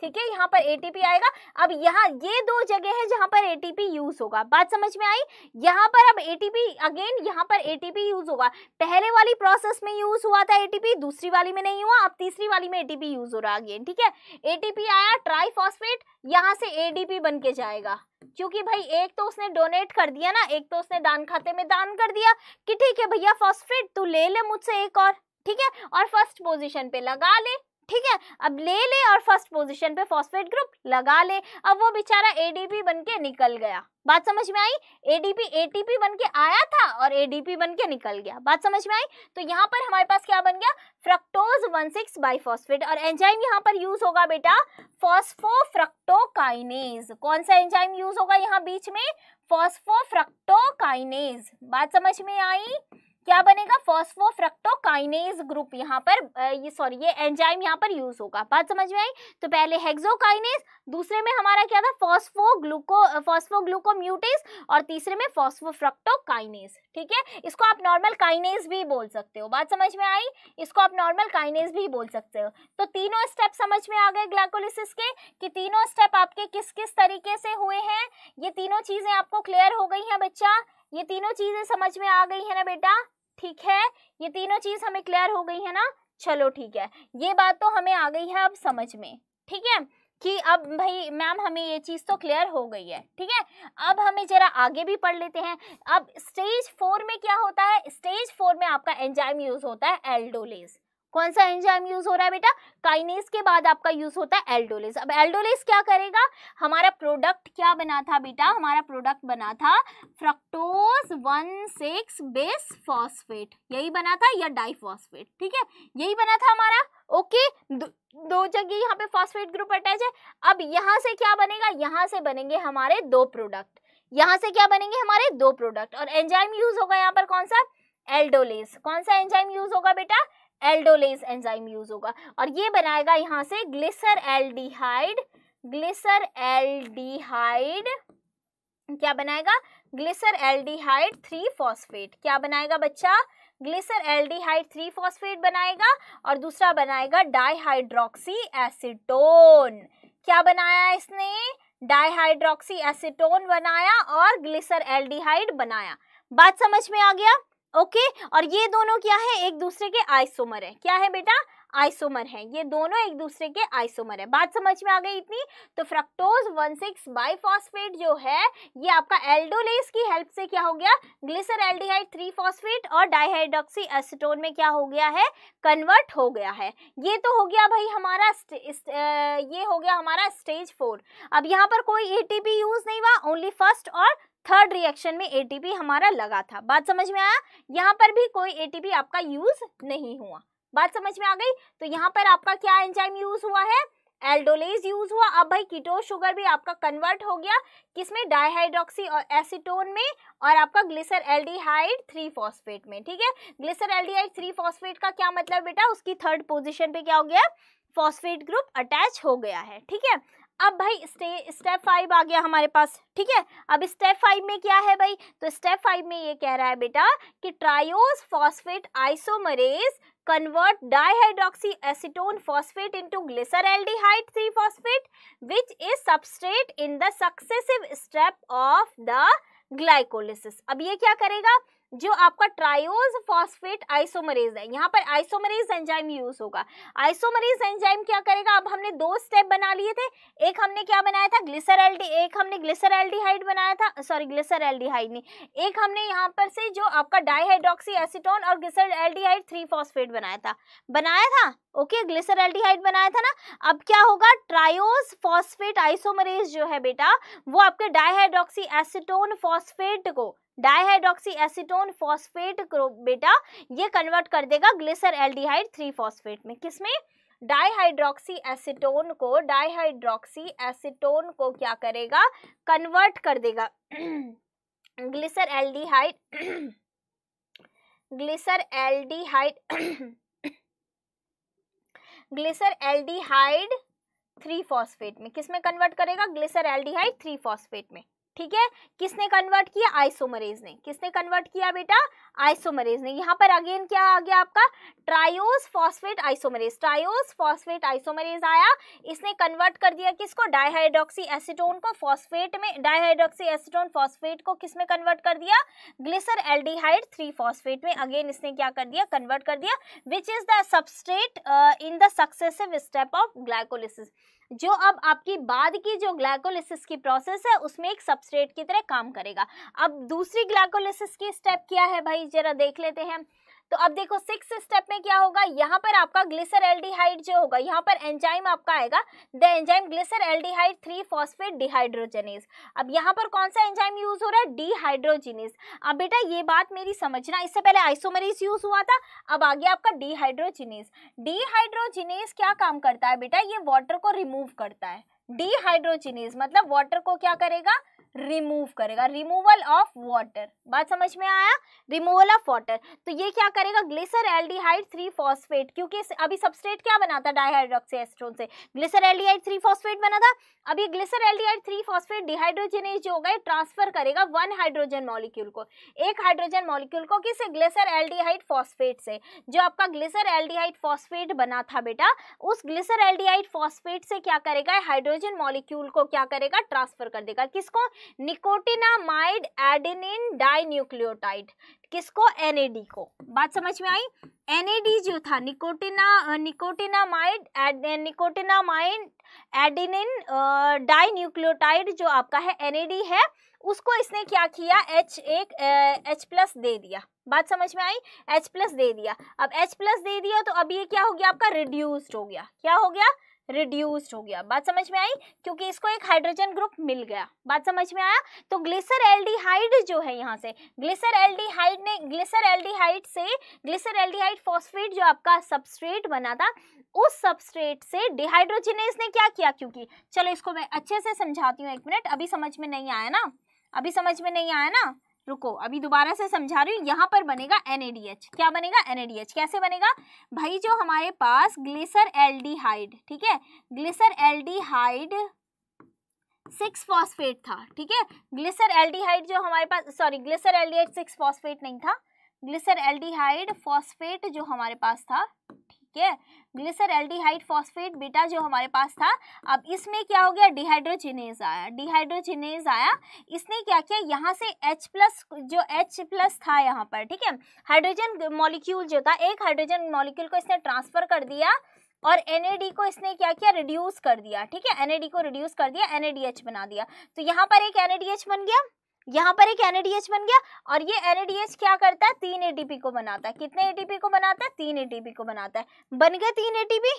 Speaker 1: ठीक है यहाँ पर एटीपी आएगा अब यहाँ ये दो जगह है जहाँ पर एटीपी यूज होगा बात समझ में आई यहाँ पर अब एटीपी अगेन यहाँ पर एटीपी यूज होगा पहले वाली प्रोसेस में यूज हुआ था एटीपी दूसरी वाली में नहीं हुआ अब तीसरी वाली में एटीपी यूज हो रहा अगेन ठीक है एटीपी आया ट्राईफॉस्फेट यहाँ से एडीपी बन के जाएगा क्योंकि भाई एक तो उसने डोनेट कर दिया ना एक तो उसने दान खाते में दान कर दिया कि ठीक है भैया फॉस्फेट तू ले ले मुझसे एक और ठीक है और फर्स्ट पोजीशन पे लगा ले ठीक है अब ले ले और फर्स्ट पोजीशन पे फॉस्फेट ग्रुप लगा ले अब वो बेचारा एडीपी बन के निकल गया बात समझ में आई एडीपी एटीपी बन के आया था और एडीपी बन के निकल गया बात समझ में आई तो यहाँ पर हमारे पास क्या बन गया fructose one six bi phosphate और एंजाइम यहाँ पर यूज होगा बेटा फॉस्फोफ्रक्टोकाइनेज कौन सा एंजाइम यूज होगा यहाँ बीच में फॉस्फोफ्रक्टोकाइनेज बात समझ में आई क्या बनेगा फॉस्फोफ्रक्टोकाइनेज ग्रुप यहाँ पर ये सॉरी ये एंजाइम यहाँ पर यूज होगा बात समझ में आई तो पहले हेक्सोकाइनेज दूसरे में हमारा क्या था फॉस्फोग्लूको फॉस्फोग्लूकोम्यूटेज और तीसरे में फॉस्फोफ्रक्टोकाइनेज ठीक है इसको आप नॉर्मल काइनेज भी बोल सकते हो बात समझ में आई इसको आप नॉर्मल काइनेज भी बोल सकते हो तो तीनों स्टेप समझ में आ गए ग्लाइकोलिसिस के कि तीनों स्टेप आपके किस किस तरीके से हुए हैं ये तीनों चीजें आपको क्लियर हो गई हैं बच्चा ये तीनों चीजें समझ में आ गई है ना बेटा ठीक है ये तीनों चीज हमें क्लियर हो गई है ना चलो ठीक है ये बात तो हमें आ गई है अब समझ में ठीक है कि अब भाई मैम हमें ये चीज़ तो क्लियर हो गई है ठीक है अब हमें जरा आगे भी पढ़ लेते हैं अब स्टेज फोर में क्या होता है स्टेज फोर में आपका एंजाइम यूज़ होता है एल्डोलेज कौन सा एंजाइम यूज हो रहा है बेटा काइनेस के बाद आपका यूज होता है एल्डोलेस अब एल्डोलेस क्या करेगा हमारा प्रोडक्ट क्या बना था बेटा हमारा प्रोडक्ट बना था fructose one six bis phosphate यही बना था या डाइफॉस्फेट ठीक है यही बना था हमारा ओके दो, दो जगह यहाँ पे फॉस्फेट ग्रुप अटैच है अब यहाँ से क्या बनेगा यहाँ से बनेंगे हमारे दो प्रोडक्ट यहाँ से क्या बनेंगे हमारे दो प्रोडक्ट और एंजाइम यूज होगा यहाँ पर कौन सा एल्डोलेस कौन सा एंजाइम यूज होगा बेटा एल्डोलेज एंजाइम यूज होगा और ये बनाएगा यहाँ से ग्लिसर एल्डिहाइड ग्लिसर एल्डिहाइड क्या बनाएगा ग्लिसर एल्डिहाइड थ्री फॉस्फेट क्या बनाएगा बच्चा ग्लिसर एल्डिहाइड थ्री फॉस्फेट बनाएगा और दूसरा बनाएगा डाइहाइड्रोक्सी एसिटोन क्या बनाया इसने डाइहाइड्रोक्सी एसिटोन बनाया और ग्लिसर एल्डिहाइड बनाया बात समझ में आ गया ओके और ये दोनों क्या है एक दूसरे के आइसोमर है क्या है बेटा आइसोमर है ये दोनों एक दूसरे के आइसोमर है बात समझ में आ गई इतनी तो फ्रक्टोज वन सिक्स बाईफॉस्फेट जो है ये आपका एल्डोलेस की हेल्प से क्या हो गया ग्लिसर एल्डिहाइड थ्री फॉस्फेट और डाइहाइड्रोक्सी एसिटोन में क्या हो गया है कन्वर्ट हो गया है ये तो हो गया भाई हमारा स्ट, स्ट, ये हो गया हमारा स्टेज फोर अब यहाँ पर कोई ए यूज नहीं हुआ ओनली फर्स्ट और थर्ड रिएक्शन में एटीपी हमारा लगा था बात समझ में आया यहाँ पर भी कोई एटीपी आपका यूज नहीं हुआ बात समझ में आ गई तो यहाँ पर आपका क्या एंजाइम यूज हुआ है एल्डोलेज यूज हुआ अब भाई कीटो शुगर भी आपका कन्वर्ट हो गया किसमें डाइहाइड्रोक्सी और एसिटोन में और आपका ग्लिसर एल्डिहाइड थ्री फॉस्फेट में ठीक है ग्लिसर एल्डिहाइड थ्री फॉस्फेट का क्या मतलब बेटा उसकी थर्ड पोजिशन पे क्या हो गया फॉस्फेट ग्रुप अटैच हो गया है ठीक है अब भाई स्टेप फाइव आ गया हमारे पास ठीक है अब स्टेप फाइव में क्या है भाई तो स्टेप फाइव में ये कह रहा है बेटा कि triose phosphate isomerase convert dihydroxyacetone phosphate into glyceraldehyde three phosphate which is substrate in the successive step of the glycolysis अब ये क्या करेगा जो आपका ट्रायोज फॉस्फेट आइसोमरेज है यहाँ पर आइसोमरेज एंजाइम यूज होगा आइसोमरेज एंजाइम क्या करेगा अब हमने दो स्टेप बना लिए थे एक हमने क्या बनाया था ग्लिसर एक हमने ग्लिसर बनाया था सॉरी ग्लिसर नहीं एक हमने यहाँ पर से जो आपका डाईहाइड्रोक्सी एसिटोन और ग्लिसर एल्डिहाइड थ्री फॉस्फेट बनाया था बनाया था ओके ग्लिसर एल्डिहाइड बनाया था ना अब क्या होगा ट्रायोज फॉस्फेट आइसोमरेज जो है बेटा वो आपके डाईहाइड्रोक्सी एसिटोन फॉस्फेट को डाइहाइड्रोक्सी एसिटोन फॉस्फेट बेटा ये कन्वर्ट कर देगा ग्लिसर एल्डिहाइड थ्री फॉस्फेट में किसमें डाइहाइड्रोक्सी एसिटोन को डाइहाइड्रोक्सी एसिटोन को क्या करेगा कन्वर्ट कर देगा *clears throat* glyceraldehyde *clears throat* glyceraldehyde *clears throat* glyceraldehyde three phosphate में किसमें कन्वर्ट करेगा ग्लिसर एल्डिहाइड थ्री फॉस्फेट में ठीक है किसने कन्वर्ट किया आइसोमरेज ने किसने कन्वर्ट किया बेटा आइसोमरेज ने यहाँ पर अगेन क्या आ गया आपका triose phosphate isomerase triose phosphate isomerase आया इसने कन्वर्ट कर दिया किसको डाइहाइड्रोक्सी एसिटोन को फॉस्फेट में डाइहाइड्रोक्सी एसिटोन फॉस्फेट को किस में कन्वर्ट कर दिया ग्लिसर एल्डिहाइड थ्री फॉस्फेट में अगेन इसने क्या कर दिया कन्वर्ट कर दिया which is the substrate in the successive step of glycolysis जो अब आपकी बाद की जो ग्लाइकोलिसिस की प्रोसेस है उसमें एक सबस्ट्रेट की तरह काम करेगा अब दूसरी ग्लाइकोलिसिस की स्टेप क्या है भाई जरा देख लेते हैं तो अब देखो सिक्स स्टेप में क्या होगा यहाँ पर आपका ग्लिसर एल्डिहाइड जो होगा यहाँ पर एंजाइम आपका आएगा the enzyme glyceraldehyde three phosphate dehydrogenase अब यहाँ पर कौन सा एंजाइम यूज हो रहा है डिहाइड्रोजिनेस अब बेटा ये बात मेरी समझना इससे पहले आइसोमरीज यूज हुआ था अब आ गया आपका डिहाइड्रोजिनेस डिहाइड्रोजिनेस क्या काम करता है बेटा ये वाटर को रिमूव करता है डिहाइड्रोजिनेस मतलब वाटर को क्या करेगा रिमूव करेगा रिमूवल ऑफ वाटर बात समझ में आया रिमूवल ऑफ वाटर तो ये क्या करेगा ग्लिसर एल्डिहाइड थ्री फॉस्फेट क्योंकि अभी सबस्ट्रेट क्या बना था डाईहाइड्रोक्सी एस्ट्रोन से ग्लिसर एल्डिहाइड थ्री फॉस्फेट बना था अभी glyceraldehyde three phosphate dehydrogenase जो होगा ट्रांसफर करेगा वन हाइड्रोजन मॉलिक्यूल को एक हाइड्रोजन मॉलिक्यूल को किस ग्लिसर एल्डिहाइड फॉस्फेट से जो आपका ग्लिसर एल्डिहाइड फॉस्फेट बना था बेटा उस ग्लिसर एल्डिहाइड फॉस्फेट से क्या करेगा हाइड्रोजन मॉलिक्यूल को क्या करेगा ट्रांसफर कर देगा किसको निकोटिनामाइड एडेनिन डाइन्यूक्लियोटाइड किसको एनएडी को बात समझ में आई एनएडी जो था nicotina nicotinamide nicotinamide adenine dinucleotide जो आपका है एनएडी है उसको इसने क्या किया एच एक एच प्लस दे दिया बात समझ में आई एच प्लस दे दिया अब एच प्लस दे दिया तो अब ये क्या हो गया आपका रिड्यूस्ड हो गया क्या हो गया रिड्यूस्ड हो गया बात समझ में आई क्योंकि इसको एक हाइड्रोजन ग्रुप मिल गया बात समझ में आया तो ग्लिसर एल्डिहाइड जो है यहाँ से ग्लिसर एल्डिहाइड ने ग्लिसर एल्डिहाइड से ग्लिसर एल्डिहाइड फॉस्फेट जो आपका सबस्ट्रेट बना था उस सबस्ट्रेट से डिहाइड्रोजिनेस ने क्या किया क्योंकि चलो इसको मैं अच्छे से समझाती हूँ एक मिनट अभी समझ में नहीं आया ना अभी समझ में नहीं आया ना रुको अभी दोबारा से समझा रही हूँ यहाँ पर बनेगा एनएडीएच क्या बनेगा एनएडीएच कैसे बनेगा भाई जो हमारे पास ग्लिसर एल ठीक है ग्लिसर एल सिक्स फॉस्फेट था ठीक है ग्लिसर एल जो हमारे पास sorry glyceraldehyde six phosphate नहीं था ग्लिसर एल्डिहाइड फॉस्फेट जो हमारे पास था ठीक है ग्लिसर एल्डिहाइड फॉस्फेट बेटा जो हमारे पास था अब इसमें क्या हो गया डिहाइड्रोजिनेज आया डिहाइड्रोजिनेज आया इसने क्या किया यहाँ से H प्लस जो H प्लस था यहाँ पर ठीक है हाइड्रोजन मॉलिक्यूल जो था एक हाइड्रोजन मॉलिक्यूल को इसने ट्रांसफर कर दिया और एन को इसने क्या किया रिड्यूस कर दिया ठीक है एन को रिड्यूस कर दिया एन बना दिया तो यहाँ पर एक एन बन गया यहाँ पर एक एनएडीएच बन गया और ये एनएडीएच क्या करता है तीन एटीपी को बनाता है कितने एटीपी को बनाता है तीन एटीपी को बनाता है बन गए तीन एटीपी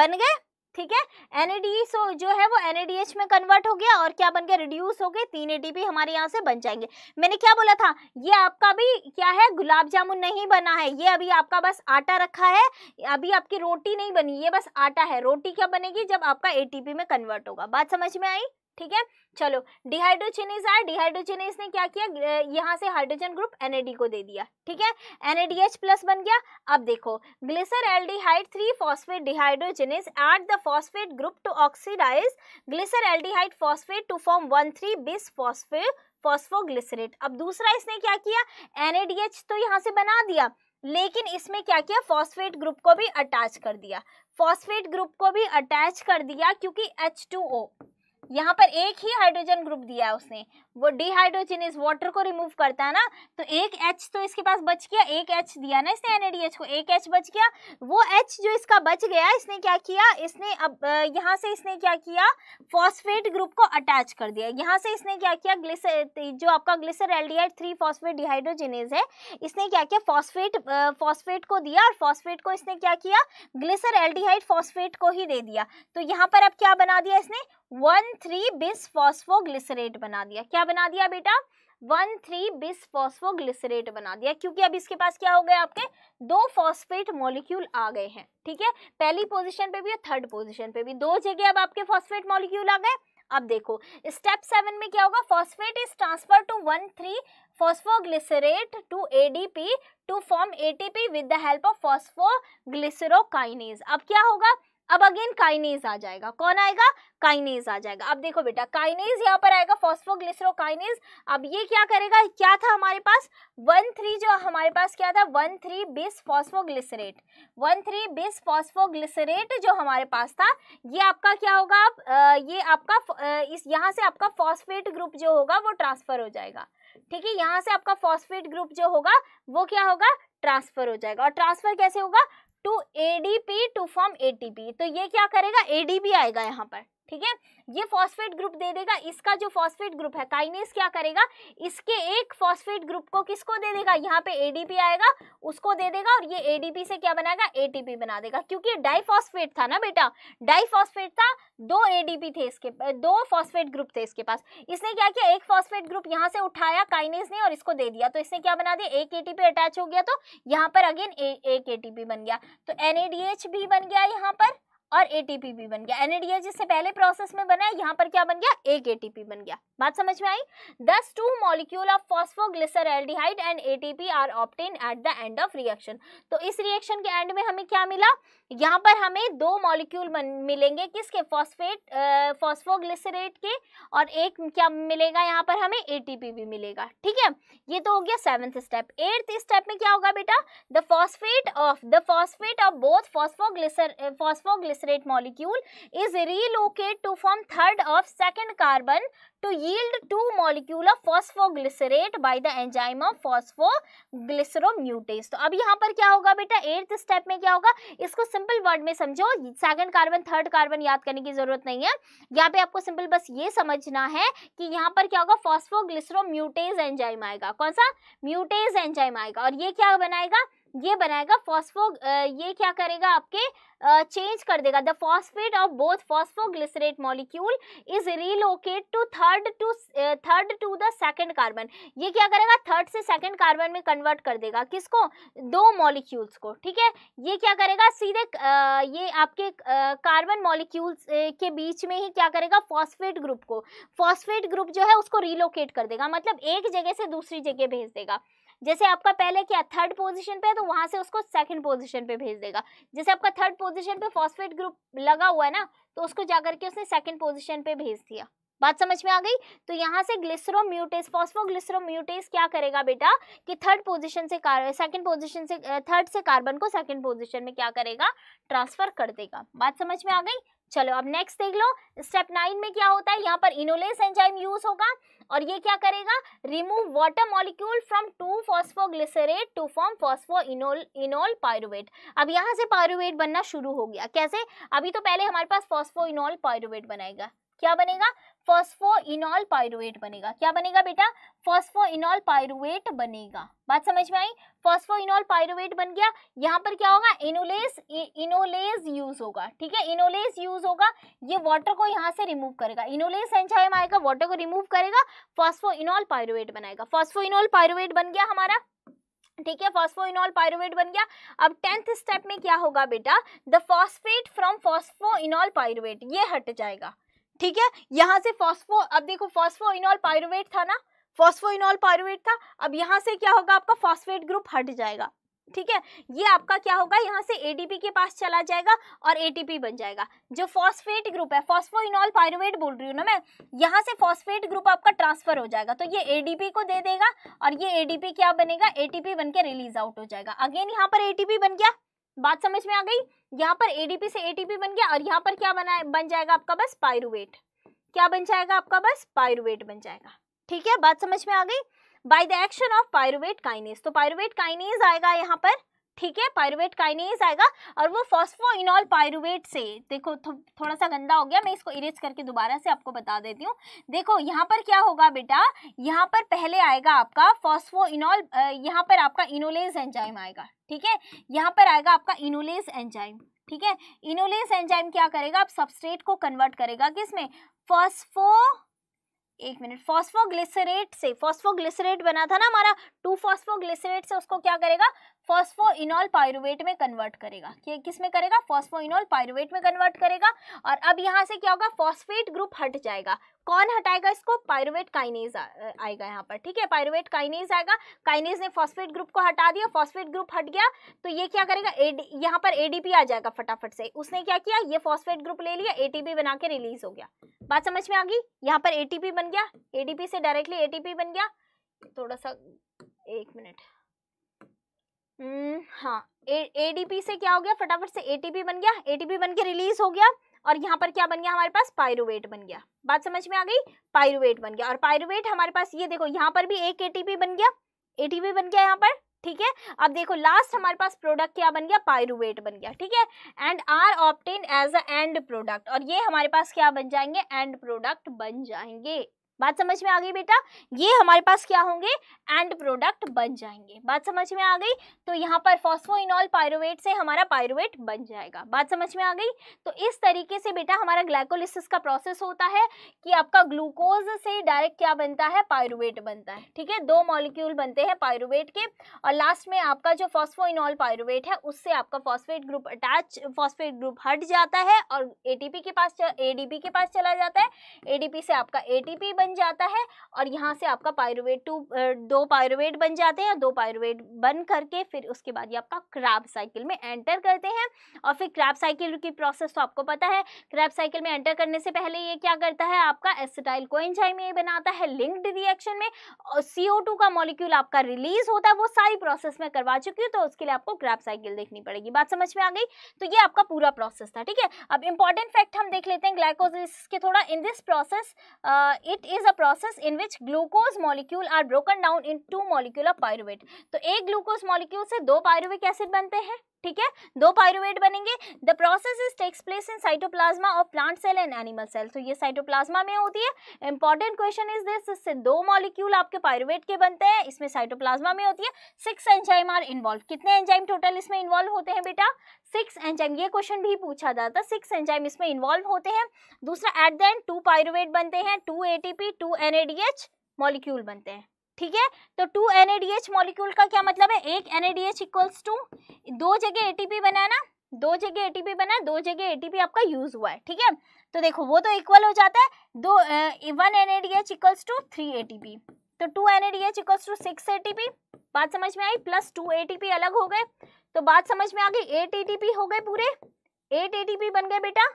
Speaker 1: बन गए ठीक है एनएडी e सो जो है वो एनएडीएच में कन्वर्ट हो गया और क्या बन गया रिड्यूस हो गए तीन एटीपी हमारे यहाँ से बन जाएंगे मैंने क्या बोला था ये आपका भी क्या है गुलाब जामुन नहीं बना है ये अभी आपका बस आटा रखा है अभी आपकी रोटी नहीं बनी ये बस आटा है रोटी क्या बनेगी जब आपका एटीपी में कन्वर्ट होगा बात समझ में आई ठीक है चलो डिहाइड्रोजेनेस आया डिहाइड्रोजेनेस ने क्या किया यहाँ से हाइड्रोजन ग्रुप एन को दे दिया ठीक है एन प्लस बन गया अब देखो glyceraldehyde three phosphate dehydrogenase add the phosphate group to oxidize glyceraldehyde phosphate to form one three bis phosphate phosphoglycerate अब दूसरा इसने क्या किया एन तो यहाँ से बना दिया लेकिन इसमें क्या किया फॉस्फेट ग्रुप को भी अटैच कर दिया फॉस्फेट ग्रुप को भी अटैच कर दिया क्योंकि एच यहाँ पर एक ही हाइड्रोजन ग्रुप दिया उसने वो इस वाटर को रिमूव करता है ना तो एक एच तो इसके पास बच गया एक एच दिया ना इसने एनएडीएच को एक एच बच गया वो एच जो इसका बच गया इसने क्या किया इसने अब यहाँ से इसने क्या किया फॉस्फेट ग्रुप को अटैच कर दिया यहाँ से इसने क्या किया ग्लिसर तो जो आपका glyceraldehyde three phosphate dehydrogenase है इसने क्या किया फॉस्फेट फॉस्फेट को दिया और फॉस्फेट को इसने क्या किया ग्लिसर एल्डिहाइड फॉस्फेट को ही दे दिया तो यहाँ पर अब क्या बना दिया इसने वन थ्री बिस फॉस्फोग्लिसरेट बना दिया क्या बना दिया बेटा वन थ्री बिस फॉस्फोग्लिसरेट बना दिया क्योंकि अब इसके पास क्या हो गया आपके दो फॉस्फेट मॉलिक्यूल आ गए हैं ठीक है पहली पोजीशन पे भी और थर्ड पोजीशन पे भी दो जगह अब आपके फॉस्फेट मॉलिक्यूल आ गए अब देखो स्टेप सेवन में क्या होगा phosphate is transfer to one three phosphoglycerate to ADP to form ATP with the help of phosphoglycerokinase अब क्या होगा अब अगेन काइनेज आ जाएगा कौन आएगा काइनेज आ जाएगा अब देखो बेटा काइनेज यहाँ पर आएगा फॉस्फोग्लिसरो काइनेज अब ये क्या करेगा क्या था हमारे पास वन थ्री जो हमारे पास क्या था one three bis phosphoglycerate one three bis phosphoglycerate जो हमारे पास था ये आपका क्या होगा आप ये आपका इस यहाँ से आपका फॉस्फेट ग्रुप जो होगा वो ट्रांसफर हो जाएगा ठीक है यहाँ से आपका फॉस्फेट ग्रुप जो होगा वो क्या होगा ट्रांसफर हो जाएगा और ट्रांसफर कैसे होगा to ADP to form ATP तो ये क्या करेगा एडीपी आएगा यहाँ पर ठीक है ये फॉस्फेट ग्रुप दे देगा इसका जो फॉस्फेट ग्रुप है काइनेस क्या करेगा इसके एक फॉस्फेट ग्रुप को किसको दे देगा यहाँ पे एडीपी आएगा उसको दे देगा और ये एडीपी से क्या बनाएगा एटीपी बना देगा क्योंकि डाइफॉस्फेट था ना बेटा डाइफॉस्फेट था दो एडीपी थे इसके दो फॉस्फेट ग्रुप थे इसके पास इसने क्या किया एक फॉस्फेट ग्रुप यहाँ से उठाया काइनेस ने और इसको दे दिया तो इसने क्या बना दिया एक एटीपी अटैच हो गया तो यहाँ पर अगेन एक एटीपी बन गया तो एनएडीएच भी बन गया यहाँ पर और एटीपी भी बन गया एनएडीएच जिससे पहले प्रोसेस में बना है यहाँ पर क्या बन गया एक एटीपी बन गया बात समझ में आई दस two molecule of phosphoglyceraldehyde and ATP are obtain at the end of reaction तो इस रिएक्शन के एंड में हमें क्या मिला यहाँ पर हमें दो मॉलिक्यूल मिलेंगे किसके फॉस्फेट फॉस्फोग्लिसरेट के और एक क्या मिलेगा यहाँ पर हमें एटीपी भी मिलेगा ठीक है ये तो हो गया सेवेंथ स्टेप एट्थ स्टेप में क्या होगा बेटा the phosphate of the phosphate of both phosphoglycer phosphoglycerate molecule is relocate to form third of second carbon to yield 2 molecule of phosphoglycerate by the enzyme of phosphoglyceromutase तो अब यहाँ पर क्या होगा बेटा एट्थ स्टेप में क्या होगा इसको सिंपल वर्ड में समझो सेकेंड कार्बन थर्ड कार्बन याद करने की जरूरत नहीं है यहाँ पे आपको सिंपल बस ये समझना है कि यहाँ पर क्या होगा म्यूटेज एंजाइम आएगा कौन सा म्यूटेज एंजाइम आएगा और ये क्या बनाएगा ये बनाएगा फॉस्फो ये क्या करेगा आपके चेंज कर देगा the phosphate of both phosphoglycerate molecule is relocate to third to third to the second carbon ये क्या करेगा थर्ड से सेकंड कार्बन में कन्वर्ट कर देगा किसको दो मॉलिक्यूल्स को ठीक है ये क्या करेगा सीधे ये आपके कार्बन मॉलिक्यूल्स के बीच में ही क्या करेगा फॉस्फेट ग्रुप को फॉस्फेट ग्रुप जो है उसको रीलोकेट कर देगा मतलब एक जगह से दूसरी जगह भेज देगा जैसे आपका पहले क्या थर्ड पोजीशन पे है तो वहां से उसको सेकंड पोजीशन पे भेज देगा जैसे आपका थर्ड पोजीशन पे फॉस्फेट ग्रुप लगा हुआ है ना तो उसको जाकर के उसने सेकंड पोजीशन पे भेज दिया बात समझ में आ गई तो यहाँ से ग्लिसरो म्यूटेस ग्लिसरोम्यूटेस म्यूटेस क्या करेगा बेटा कि थर्ड पोजिशन से कार सेकंड पोजिशन से थर्ड से कार्बन को सेकंड पोजिशन में क्या करेगा ट्रांसफर कर देगा बात समझ में आ गई चलो अब नेक्स्ट देख लो स्टेप नाइन में क्या होता है यहाँ पर इनोलेस एंजाइम यूज होगा और ये क्या करेगा remove water molecule from two phosphoglycerate to form phospho enol enol pyruvate अब यहाँ से पायरुवेट बनना शुरू हो गया कैसे अभी तो पहले हमारे पास फॉस्फो इनोल पायरुवेट बनाएगा क्या बनेगा इनॉल पायरुएट बनेगा क्या बनेगा बेटा इनॉल पायरुएट बनेगा बात समझ में आई इनॉल पायरुएट बन गया यहाँ पर क्या होगा इनोलेस इनोलेस यूज होगा ठीक है इनोलेस यूज होगा ये वाटर को यहाँ से रिमूव करेगा इनोलेस एंजाइम आएगा वाटर को रिमूव करेगा इनॉल पायरुएट बनाएगा इनॉल पायरुएट बन गया हमारा ठीक है फॉस्फो इनॉल पायरुवेट बन गया अब टेंथ स्टेप में क्या होगा बेटा the phosphate from phospho enol pyruvate ये हट जाएगा ठीक है यहाँ से फॉस्फो अब देखो फॉस्फो इनॉल पायरुवेट था ना इनॉल पायरुवेट था अब यहाँ से क्या होगा आपका फॉस्फेट ग्रुप हट जाएगा ठीक है ये आपका क्या होगा यहाँ से एटीपी के पास चला जाएगा और एटीपी बन जाएगा जो फॉस्फेट ग्रुप है फॉस्फो इनॉल पायरोट बोल रही हूँ ना मैं यहाँ से फॉस्फेट ग्रुप आपका ट्रांसफर हो जाएगा तो ये एडीपी को दे देगा और ये एडीपी क्या बनेगा एटीपी बन के रिलीज आउट हो जाएगा अगेन यहाँ पर एटीपी बन गया बात समझ में आ गई यहाँ पर एडीपी से एटीपी बन गया और यहाँ पर क्या बना बन जाएगा आपका बस पायरुवेट क्या बन जाएगा आपका बस पायरुवेट बन जाएगा ठीक है बात समझ में आ गई by the action of pyruvate kinase तो पायरुवेट काइनेस आएगा यहाँ पर ठीक है पायरुवेट काइनेज आएगा और वो फॉस्फोइनॉल पायरुवेट से देखो थो, थोड़ा सा गंदा हो गया मैं इसको इरेज करके दोबारा से आपको बता देती हूँ देखो यहाँ पर क्या होगा बेटा यहाँ पर पहले आएगा आपका फॉस्फोइनॉल यहाँ पर आपका इनोलेज एंजाइम आएगा ठीक है यहाँ पर आएगा आपका इनोलेज एंजाइम ठीक है इनोलेज एंजाइम क्या करेगा आप सबस्ट्रेट को कन्वर्ट करेगा किसमें फॉस्फो एक मिनट फॉस्फोग्लिसरेट से फॉस्फोग्लिसरेट बना था ना हमारा टू फॉस्फोग्लिसरेट से उसको क्या करेगा फॉस्फो इनॉल पायरुवेट में कन्वर्ट करेगा कि किस में करेगा फॉस्फो इनॉल पायरुवेट में कन्वर्ट करेगा और अब यहाँ से क्या होगा फॉस्फेट ग्रुप हट जाएगा कौन हटाएगा इसको पायरुवेट काइनेज आएगा यहाँ पर ठीक है पायरुवेट काइनेज आएगा काइनेज ने फॉस्फेट ग्रुप को हटा दिया फॉस्फेट ग्रुप हट गया तो ये क्या करेगा एड यहाँ पर एडीपी आ जाएगा फटाफट से उसने क्या किया ये फॉस्फेट ग्रुप ले लिया एटीपी बना के रिलीज हो गया बात समझ में आ गई यहाँ पर एटीपी बन गया एडीपी से डायरेक्टली एटीपी बन गया थोड़ा सा एक मिनट हम्म, हाँ एडीपी से क्या हो गया फटाफट से एटीपी बन गया एटीपी बन के रिलीज हो गया और यहाँ पर क्या बन गया हमारे पास पायरुवेट बन गया बात समझ में आ गई पायरुवेट बन गया और पायरुवेट हमारे पास ये देखो यहाँ पर भी एक एटीपी बन गया एटीपी बन गया यहाँ पर ठीक है अब देखो लास्ट हमारे पास प्रोडक्ट क्या बन गया पायरुवेट बन गया ठीक है and are obtain as a end product और ये हमारे पास क्या बन जाएंगे एंड प्रोडक्ट बन जाएंगे बात समझ में आ गई बेटा ये हमारे पास क्या होंगे एंड प्रोडक्ट बन जाएंगे बात समझ में आ गई तो यहाँ पर फॉस्फोइनॉल पायरोवेट से हमारा पायरुवेट बन जाएगा बात समझ में आ गई तो इस तरीके से बेटा हमारा ग्लाइकोलिसिस का प्रोसेस होता है कि आपका ग्लूकोज से डायरेक्ट क्या बनता है पायरुवेट बनता है ठीक है दो मॉलिक्यूल बनते हैं पायरुवेट के और लास्ट में आपका जो फॉस्फोइनॉल पायरोवेट है उससे आपका phosphate group attach phosphate group हट जाता है और ए के पास ए के पास चला जाता है ए से आपका ए बन बन जाता है और यहाँ से आपका पायरुवेट टू दो पायरुवेट बन जाते हैं दो पायरुवेट बन करके फिर उसके बाद ये आपका क्रैप साइकिल में एंटर करते हैं और फिर क्रैप साइकिल की प्रोसेस तो आपको पता है क्रैप साइकिल में एंटर करने से पहले ये क्या करता है आपका एसिटाइल को एंजाइम ये बनाता है लिंक्ड रिएक्शन में और सीओ का मॉलिक्यूल आपका रिलीज होता है वो सारी प्रोसेस में करवा चुकी हूँ तो उसके लिए आपको क्रैप साइकिल देखनी पड़ेगी बात समझ में आ गई तो ये आपका पूरा प्रोसेस था ठीक है अब इंपॉर्टेंट फैक्ट हम देख लेते हैं ग्लाइकोजिस के थोड़ा in this process it is is a process in which glucose molecule are broken down in two molecule of pyruvate. तो एक glucose molecule से दो pyruvic acid बनते हैं ठीक है दो पायरुवेट बनेंगे the process is takes place in cytoplasm of plant cell and animal cell तो ये साइटोप्लाज्मा में होती है इंपॉर्टेंट क्वेश्चन इज दिस इससे दो मॉलिक्यूल आपके पायरुवेट के बनते हैं इसमें साइटोप्लाज्मा में होती है सिक्स एंजाइम आर इन्वॉल्व कितने एंजाइम टोटल इसमें इन्वॉल्व होते हैं बेटा सिक्स एंजाइम ये क्वेश्चन भी पूछा जाता है सिक्स एंजाइम इसमें इन्वॉल्व होते हैं दूसरा at the end two pyruvate बनते हैं टू ए टी भी टू एन मॉलिक्यूल बनते हैं ठीक है तो टू एन मॉलिक्यूल का क्या मतलब है एक एन इक्वल्स टू दो जगह ए बना है दो जगह एटीपी बना दो जगह एटीपी आपका यूज हुआ है ठीक है तो देखो वो तो इक्वल हो जाता है दो one NADH equals to three ATP तो two NADH equals to six ATP बात समझ में आई प्लस टू एटीपी अलग हो गए तो बात समझ में आ गई एट एटीपी हो गए पूरे एट एटीपी बन गए बेटा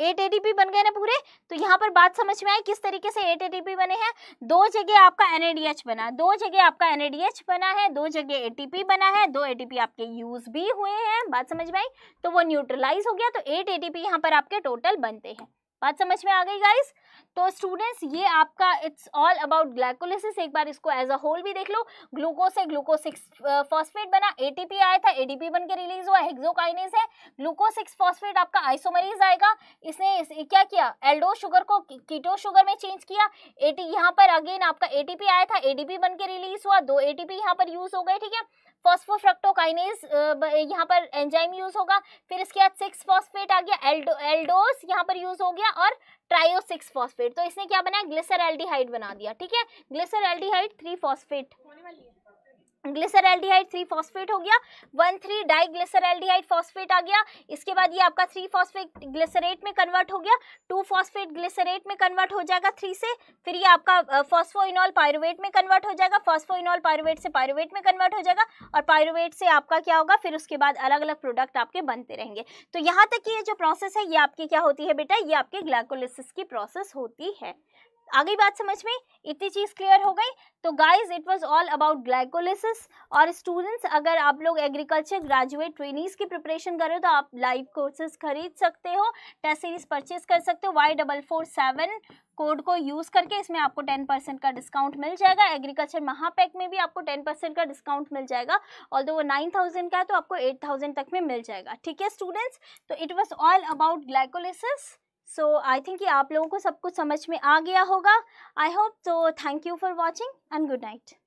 Speaker 1: एट एटीपी बन गए ना पूरे तो यहाँ पर बात समझ में आई किस तरीके से एट एटीपी बने हैं दो जगह आपका एनएडीएच बना दो जगह आपका एनएडीएच बना है दो जगह एटीपी बना है दो एटीपी आपके यूज भी हुए हैं बात समझ में आई तो वो न्यूट्रलाइज हो गया तो एट एटीपी यहाँ पर आपके टोटल बनते हैं बात समझ में आ गई गाइस तो स्टूडेंट्स ये आपका इट्स ऑल अबाउट ग्लाइकोलिसिस एक बार इसको एज अ होल भी देख लो ग्लूकोज से ग्लूकोज सिक्स फॉस्फेट बना एटीपी आया था एडीपी बन के रिलीज हुआ हेक्सोकाइनेज है ग्लूकोज सिक्स फॉस्फेट आपका आइसोमरीज आएगा इसने इस, क्या किया एल्डो शुगर को कीटो शुगर में चेंज किया एटी यहाँ पर अगेन आपका एटीपी आया था एडीपी बन के रिलीज हुआ दो एटीपी यहाँ पर यूज हो गए ठीक है फॉस्फोफ्रक्टोकाइनेज यहाँ पर एंजाइम यूज होगा फिर इसके बाद सिक्स फॉस्फेट आ गया एल्डो एल्डोस यहाँ पर यूज हो गया और ट्रायो सिक्स फॉस्फेट तो इसने क्या बनाया ग्लिसर एल्डिहाइड बना दिया ठीक है glyceraldehyde three phosphate glyceraldehyde three phosphate हो गया one three di glyceraldehyde phosphate आ गया इसके बाद ये आपका थ्री फॉस्फेट ग्लिसरेट में कन्वर्ट हो गया टू फॉस्फेट ग्लिसरेट में कन्वर्ट हो जाएगा थ्री से फिर ये आपका फॉस्फोइनॉल पायरोट में कन्वर्ट हो जाएगा फॉस्फोइनॉल पायरोट से पायरुवेट में कन्वर्ट हो जाएगा और पायरोट से आपका क्या होगा फिर उसके बाद अलग अलग प्रोडक्ट आपके बनते रहेंगे तो यहाँ तक की ये जो प्रोसेस है ये आपकी क्या होती है बेटा ये आपके ग्लाकोलिसिस की प्रोसेस होती है आ गई बात समझ में इतनी चीज़ क्लियर हो गई तो guys it was all about glycolysis और स्टूडेंट्स अगर आप लोग एग्रीकल्चर ग्रेजुएट ट्रेनिंग की प्रिपरेशन कर रहे हो तो आप लाइव कोर्सेज खरीद सकते हो टेस्ट सीरीज परचेज कर सकते हो Y double four seven code को यूज़ करके इसमें आपको टेन परसेंट का डिस्काउंट मिल जाएगा एग्रीकल्चर महापैक में भी आपको टेन परसेंट का डिस्काउंट मिल जाएगा और वो नाइन थाउजेंड का है तो आपको एट थाउजेंड तक में मिल जाएगा ठीक है स्टूडेंट्स तो it was all about glycolysis so I think ये आप लोगों को सब कुछ समझ में आ गया होगा I hope so thank you for watching and good night